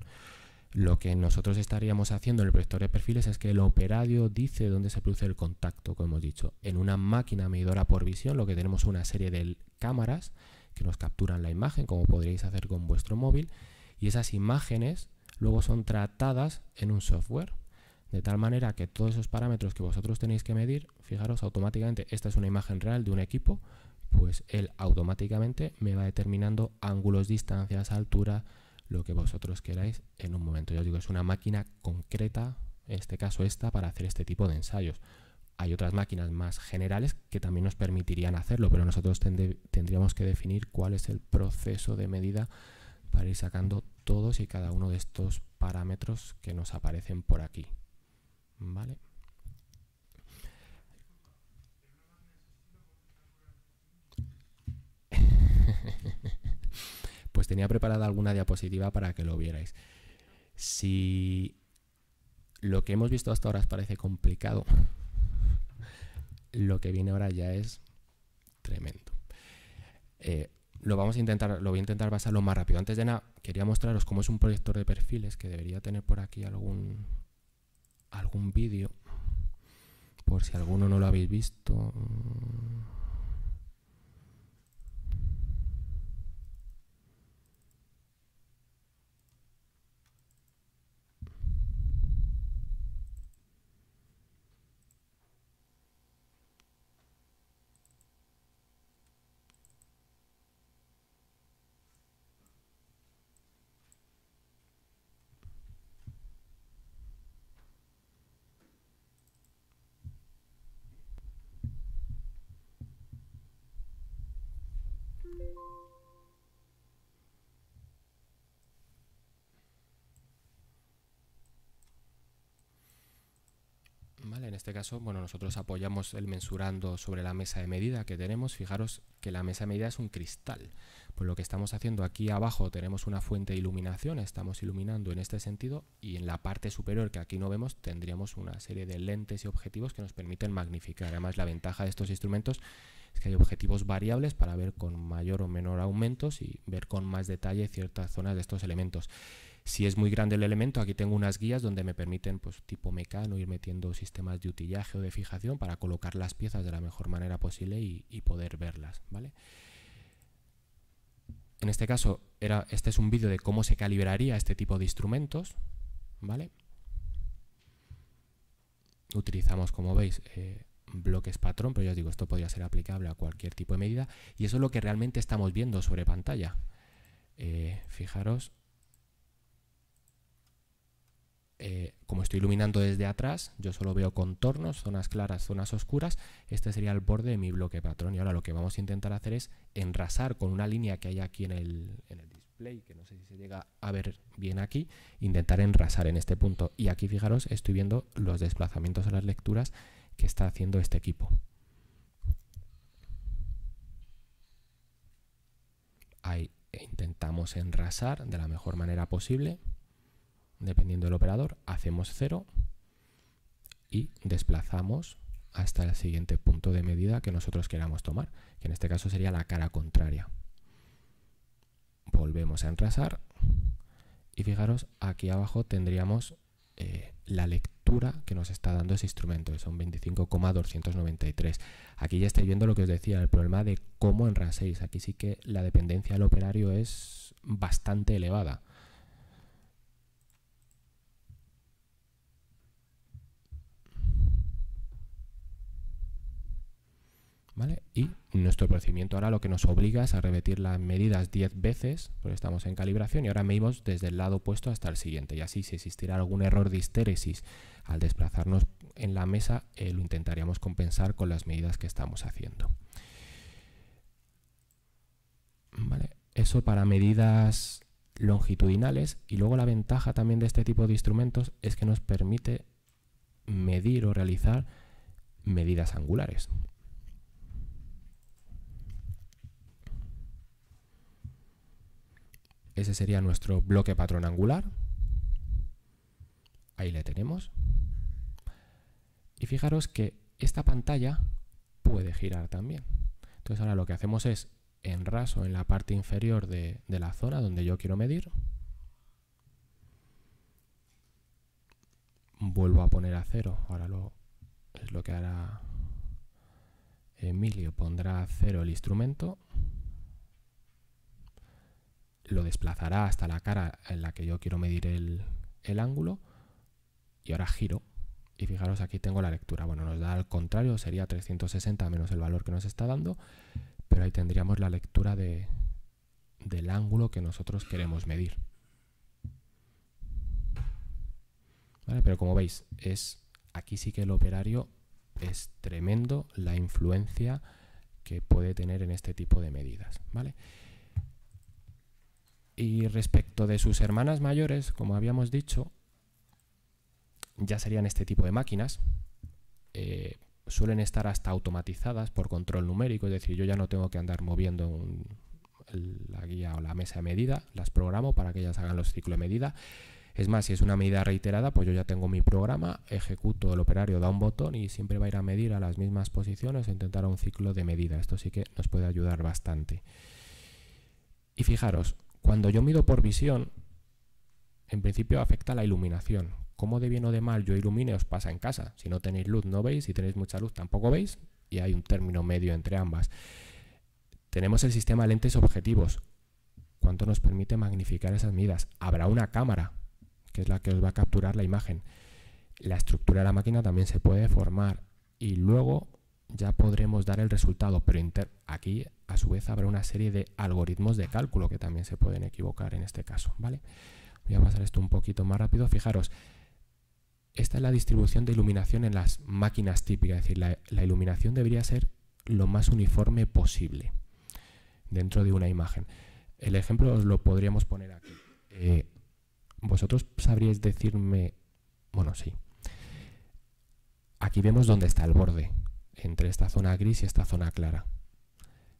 lo que nosotros estaríamos haciendo en el proyector de perfiles es que el operario dice dónde se produce el contacto, como hemos dicho. En una máquina medidora por visión lo que tenemos una serie de cámaras que nos capturan la imagen, como podríais hacer con vuestro móvil, y esas imágenes luego son tratadas en un software de tal manera que todos esos parámetros que vosotros tenéis que medir, fijaros automáticamente, esta es una imagen real de un equipo, pues él automáticamente me va determinando ángulos, distancias, altura, lo que vosotros queráis en un momento. Yo os digo, es una máquina concreta, en este caso esta, para hacer este tipo de ensayos. Hay otras máquinas más generales que también nos permitirían hacerlo, pero nosotros tendríamos que definir cuál es el proceso de medida para ir sacando todos y cada uno de estos parámetros que nos aparecen por aquí. Vale. pues tenía preparada alguna diapositiva para que lo vierais. Si lo que hemos visto hasta ahora os parece complicado, lo que viene ahora ya es tremendo. Eh, lo vamos a intentar, lo voy a intentar basarlo más rápido. Antes de nada, quería mostraros cómo es un proyector de perfiles que debería tener por aquí algún algún vídeo, por si alguno no lo habéis visto. Mm, En este caso, bueno, nosotros apoyamos el mensurando sobre la mesa de medida que tenemos. Fijaros que la mesa de medida es un cristal. por pues lo que estamos haciendo aquí abajo tenemos una fuente de iluminación, estamos iluminando en este sentido y en la parte superior que aquí no vemos tendríamos una serie de lentes y objetivos que nos permiten magnificar. Además la ventaja de estos instrumentos es que hay objetivos variables para ver con mayor o menor aumentos y ver con más detalle ciertas zonas de estos elementos. Si es muy grande el elemento, aquí tengo unas guías donde me permiten, pues tipo mecano, ir metiendo sistemas de utillaje o de fijación para colocar las piezas de la mejor manera posible y, poder verlas, ¿vale? En este caso, era, este es un vídeo de cómo se calibraría este tipo de instrumentos, ¿vale? Utilizamos, como veis, eh, bloques patrón, pero ya os digo, esto podría ser aplicable a cualquier tipo de medida y eso es lo que realmente estamos viendo sobre pantalla. Eh, fijaros, eh, como estoy iluminando desde atrás, yo solo veo contornos, zonas claras, zonas oscuras, este sería el borde de mi bloque patrón y ahora lo que vamos a intentar hacer es enrasar con una línea que hay aquí en el, en el display, que no sé si se llega a ver bien aquí, intentar enrasar en este punto y aquí fijaros estoy viendo los desplazamientos a las lecturas que está haciendo este equipo. Ahí intentamos enrasar de la mejor manera posible dependiendo del operador, hacemos 0 y desplazamos hasta el siguiente punto de medida que nosotros queramos tomar, que en este caso sería la cara contraria. Volvemos a enrasar y fijaros, aquí abajo tendríamos eh, la lectura que nos está dando ese instrumento, que son 25,293. Aquí ya estáis viendo lo que os decía, el problema de cómo enraséis. Aquí sí que la dependencia del operario es bastante elevada. Y nuestro procedimiento ahora lo que nos obliga es a repetir las medidas 10 veces, porque estamos en calibración, y ahora medimos desde el lado opuesto hasta el siguiente. Y así, si existirá algún error de histéresis al desplazarnos en la mesa, eh, lo intentaríamos compensar con las medidas que estamos haciendo. Eso para medidas longitudinales. Y luego la ventaja también de este tipo de instrumentos es que nos permite medir o realizar medidas angulares. Ese sería nuestro bloque patrón angular. Ahí le tenemos. Y fijaros que esta pantalla puede girar también. Entonces ahora lo que hacemos es en raso en la parte inferior de, la zona donde yo quiero medir. Vuelvo a poner a cero. Ahora lo, es lo que hará Emilio. Pondrá a cero el instrumento lo desplazará hasta la cara en la que yo quiero medir el, ángulo y ahora giro y fijaros aquí tengo la lectura. Bueno, nos da al contrario, sería 360 menos el valor que nos está dando, pero ahí tendríamos la lectura del ángulo que nosotros queremos medir. Pero como veis, es, aquí sí que el operario es tremendo la influencia que puede tener en este tipo de medidas. ¿vale? Y respecto de sus hermanas mayores, como habíamos dicho, ya serían este tipo de máquinas. Eh, suelen estar hasta automatizadas por control numérico, es decir, yo ya no tengo que andar moviendo la guía o la mesa de medida, las programo para que ellas hagan los ciclos de medida. Es más, si es una medida reiterada, pues yo ya tengo mi programa, ejecuto, el operario da un botón y siempre va a ir a medir a las mismas posiciones e intentar un ciclo de medida. Esto sí que nos puede ayudar bastante. Y fijaros, cuando yo mido por visión, en principio afecta la iluminación. Cómo de bien o de mal yo ilumine os pasa en casa. Si no tenéis luz no veis, si tenéis mucha luz tampoco veis y hay un término medio entre ambas. Tenemos el sistema lentes objetivos. ¿Cuánto nos permite magnificar esas medidas? Habrá una cámara, que es la que os va a capturar la imagen. La estructura de la máquina también se puede formar y luego ya podremos dar el resultado, pero aquí a su vez habrá una serie de algoritmos de cálculo que también se pueden equivocar en este caso, ¿vale? Voy a pasar esto un poquito más rápido. Fijaros, esta es la distribución de iluminación en las máquinas típicas, es decir, la, iluminación debería ser lo más uniforme posible dentro de una imagen. El ejemplo os lo podríamos poner aquí. Eh, vosotros sabríais decirme, bueno, sí. Aquí vemos dónde está el borde, entre esta zona gris y esta zona clara.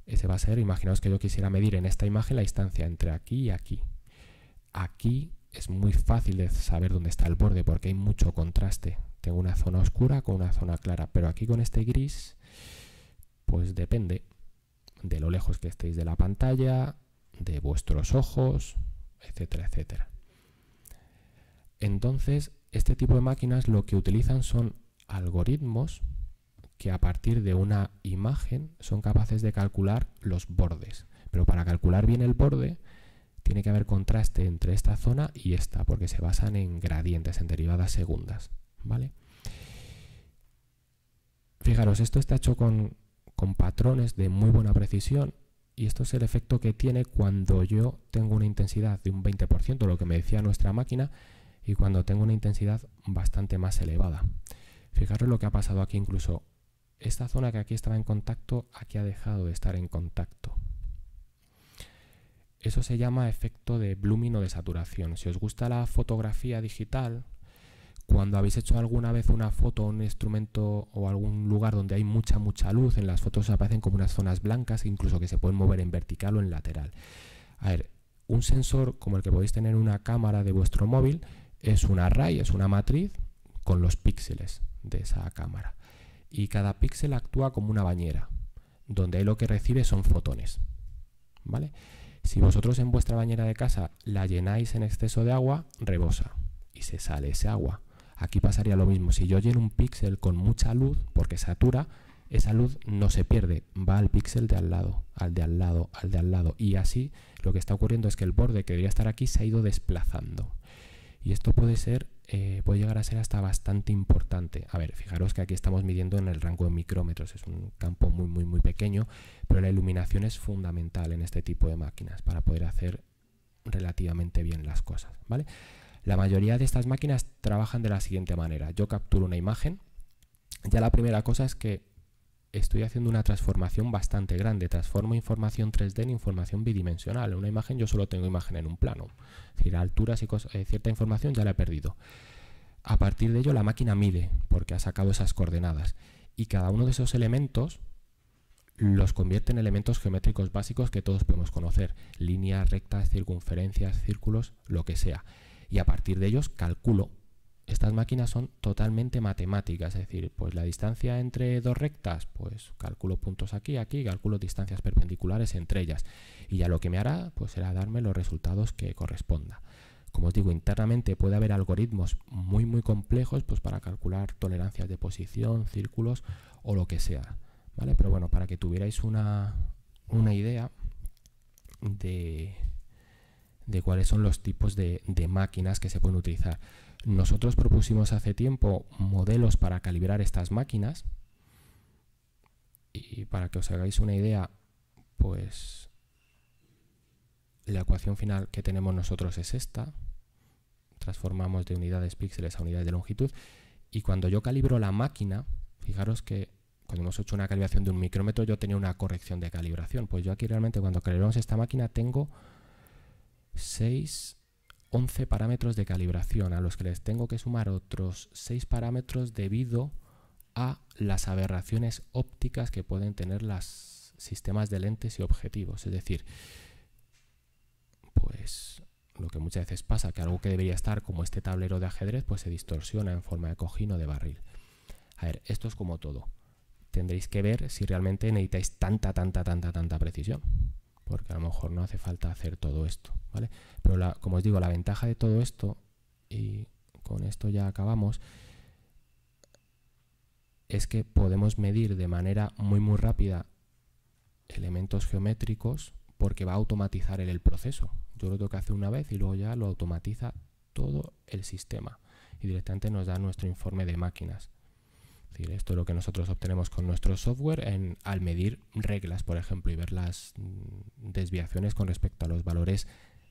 Ese va a ser, imaginaos que yo quisiera medir en esta imagen la distancia entre aquí y aquí. Aquí es muy fácil de saber dónde está el borde porque hay mucho contraste. Tengo una zona oscura con una zona clara, pero aquí con este gris, pues depende de lo lejos que estéis de la pantalla, de vuestros ojos, etcétera, etcétera. Entonces, este tipo de máquinas lo que utilizan son algoritmos que a partir de una imagen son capaces de calcular los bordes. Pero para calcular bien el borde tiene que haber contraste entre esta zona y esta, porque se basan en gradientes, en derivadas segundas. ¿vale? Fijaros, esto está hecho con, con patrones de muy buena precisión y esto es el efecto que tiene cuando yo tengo una intensidad de un 20%, lo que me decía nuestra máquina, y cuando tengo una intensidad bastante más elevada. Fijaros lo que ha pasado aquí incluso esta zona que aquí estaba en contacto, aquí ha dejado de estar en contacto. Eso se llama efecto de blooming o de saturación. Si os gusta la fotografía digital, cuando habéis hecho alguna vez una foto un instrumento o algún lugar donde hay mucha, mucha luz, en las fotos aparecen como unas zonas blancas, incluso que se pueden mover en vertical o en lateral. A ver, un sensor como el que podéis tener en una cámara de vuestro móvil es un array, es una matriz con los píxeles de esa cámara y cada píxel actúa como una bañera, donde lo que recibe son fotones. ¿Vale? Si vosotros en vuestra bañera de casa la llenáis en exceso de agua, rebosa y se sale ese agua. Aquí pasaría lo mismo, si yo lleno un píxel con mucha luz, porque satura, esa luz no se pierde, va al píxel de al lado, al de al lado, al de al lado. Y así lo que está ocurriendo es que el borde que debería estar aquí se ha ido desplazando. Y esto puede ser eh, puede llegar a ser hasta bastante importante. A ver, fijaros que aquí estamos midiendo en el rango de micrómetros, es un campo muy, muy, muy pequeño, pero la iluminación es fundamental en este tipo de máquinas para poder hacer relativamente bien las cosas, ¿vale? La mayoría de estas máquinas trabajan de la siguiente manera. Yo capturo una imagen, ya la primera cosa es que estoy haciendo una transformación bastante grande. Transformo información 3D en información bidimensional. En una imagen yo solo tengo imagen en un plano. Es decir, alturas y eh, cierta información ya la he perdido. A partir de ello la máquina mide, porque ha sacado esas coordenadas. Y cada uno de esos elementos los convierte en elementos geométricos básicos que todos podemos conocer. Líneas, rectas, circunferencias, círculos, lo que sea. Y a partir de ellos calculo estas máquinas son totalmente matemáticas, es decir, pues la distancia entre dos rectas, pues calculo puntos aquí, aquí, calculo distancias perpendiculares entre ellas. Y ya lo que me hará, pues será darme los resultados que corresponda. Como os digo, internamente puede haber algoritmos muy muy complejos pues para calcular tolerancias de posición, círculos o lo que sea. ¿Vale? Pero bueno, para que tuvierais una, idea de, cuáles son los tipos de, de máquinas que se pueden utilizar. Nosotros propusimos hace tiempo modelos para calibrar estas máquinas y para que os hagáis una idea, pues la ecuación final que tenemos nosotros es esta. Transformamos de unidades píxeles a unidades de longitud y cuando yo calibro la máquina, fijaros que cuando hemos hecho una calibración de un micrómetro yo tenía una corrección de calibración. Pues yo aquí realmente cuando calibramos esta máquina tengo 6 11 parámetros de calibración, a los que les tengo que sumar otros 6 parámetros debido a las aberraciones ópticas que pueden tener los sistemas de lentes y objetivos. Es decir, pues lo que muchas veces pasa, que algo que debería estar como este tablero de ajedrez, pues se distorsiona en forma de cojín o de barril. A ver, esto es como todo. Tendréis que ver si realmente necesitáis tanta, tanta, tanta, tanta precisión porque a lo mejor no hace falta hacer todo esto, ¿vale? Pero como os digo, la ventaja de todo esto, y con esto ya acabamos, es que podemos medir de manera muy muy rápida elementos geométricos porque va a automatizar el, el proceso. Yo lo tengo que hacer una vez y luego ya lo automatiza todo el sistema y directamente nos da nuestro informe de máquinas decir, ¿eh? esto es lo que nosotros obtenemos con nuestro software en, al medir reglas, por ejemplo, y ver las mm, desviaciones con respecto a los valores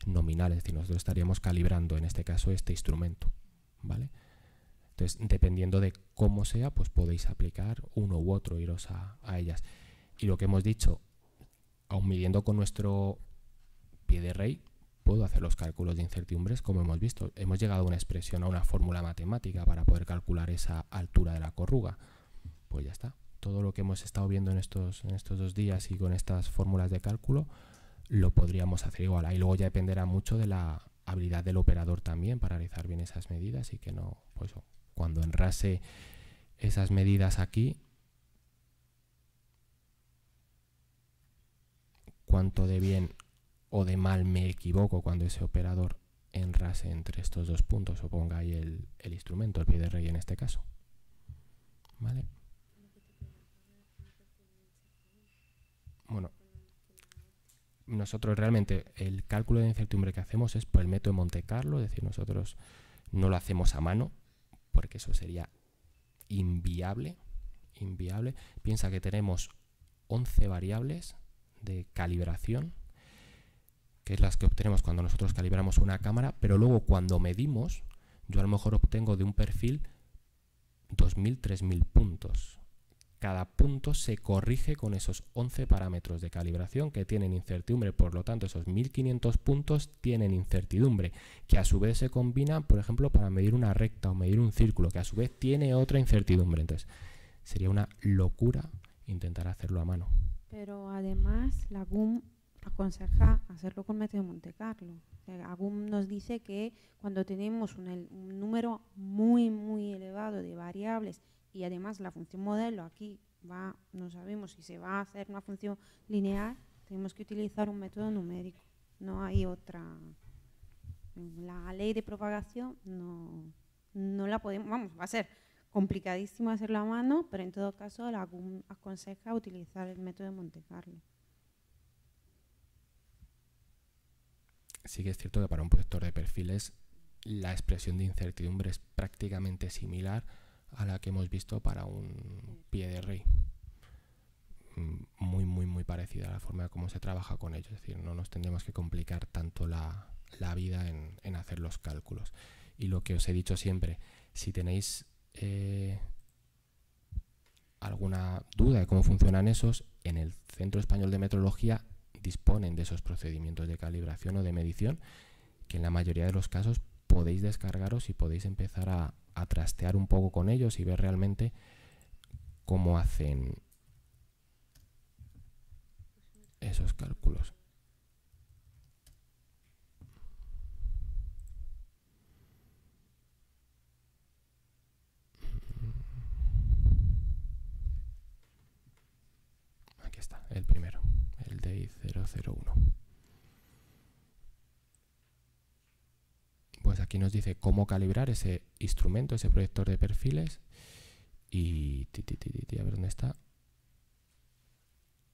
nominales. Es nosotros estaríamos calibrando, en este caso, este instrumento. ¿vale? Entonces, dependiendo de cómo sea, pues podéis aplicar uno u otro, iros a, ellas. Y lo que hemos dicho, aún midiendo con nuestro pie de rey, puedo hacer los cálculos de incertidumbres como hemos visto. Hemos llegado a una expresión, a una fórmula matemática para poder calcular esa altura de la corruga. Pues ya está. Todo lo que hemos estado viendo en estos, en estos dos días y con estas fórmulas de cálculo lo podríamos hacer igual. Ahí luego ya dependerá mucho de la habilidad del operador también para realizar bien esas medidas y que no, pues cuando enrase esas medidas aquí, cuánto de bien o de mal me equivoco cuando ese operador enrase entre estos dos puntos o ponga ahí el, instrumento, el pie de rey en este caso. ¿Vale? Bueno, nosotros realmente el cálculo de incertidumbre que hacemos es por el método de Monte Carlo, es decir, nosotros no lo hacemos a mano, porque eso sería inviable, inviable. Piensa que tenemos 11 variables de calibración que es las que obtenemos cuando nosotros calibramos una cámara, pero luego cuando medimos, yo a lo mejor obtengo de un perfil 2.000, 3.000 puntos. Cada punto se corrige con esos 11 parámetros de calibración que tienen incertidumbre, por lo tanto esos 1.500 puntos tienen incertidumbre, que a su vez se combina por ejemplo, para medir una recta o medir un círculo, que a su vez tiene otra incertidumbre. Entonces, sería una locura intentar hacerlo a mano. Pero además, la GUM aconseja hacerlo con método Monte Carlo. Agum nos dice que cuando tenemos un, número muy, muy elevado de variables y además la función modelo aquí va, no sabemos si se va a hacer una función lineal, tenemos que utilizar un método numérico. No hay otra. La ley de propagación no, no la podemos, vamos, va a ser complicadísimo hacerlo a mano, pero en todo caso la aconseja utilizar el método de Monte Carlo. sí que es cierto que para un proyector de perfiles la expresión de incertidumbre es prácticamente similar a la que hemos visto para un pie de rey. Mm, muy, muy, muy parecida a la forma como se trabaja con ellos. Es decir, no nos tendremos que complicar tanto la, vida en, hacer los cálculos. Y lo que os he dicho siempre, si tenéis eh, alguna duda de cómo funcionan esos, en el Centro Español de Metrología disponen de esos procedimientos de calibración o de medición que en la mayoría de los casos podéis descargaros y podéis empezar a, a trastear un poco con ellos y ver realmente cómo hacen esos cálculos. Aquí está, el primero. Pues aquí nos dice cómo calibrar ese instrumento, ese proyector de perfiles. Y a ver dónde está.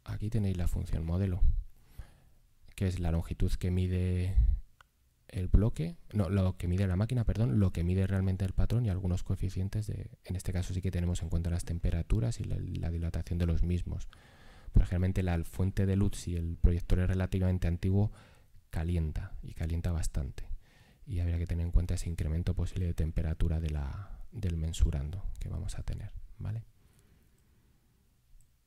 Aquí tenéis la función modelo, que es la longitud que mide el bloque, no, lo que mide la máquina, perdón, lo que mide realmente el patrón y algunos coeficientes de, en este caso sí que tenemos en cuenta las temperaturas y la dilatación de los mismos pero generalmente la fuente de luz, si el proyector es relativamente antiguo, calienta y calienta bastante. Y habría que tener en cuenta ese incremento posible de temperatura del mensurando que vamos a tener. ¿vale?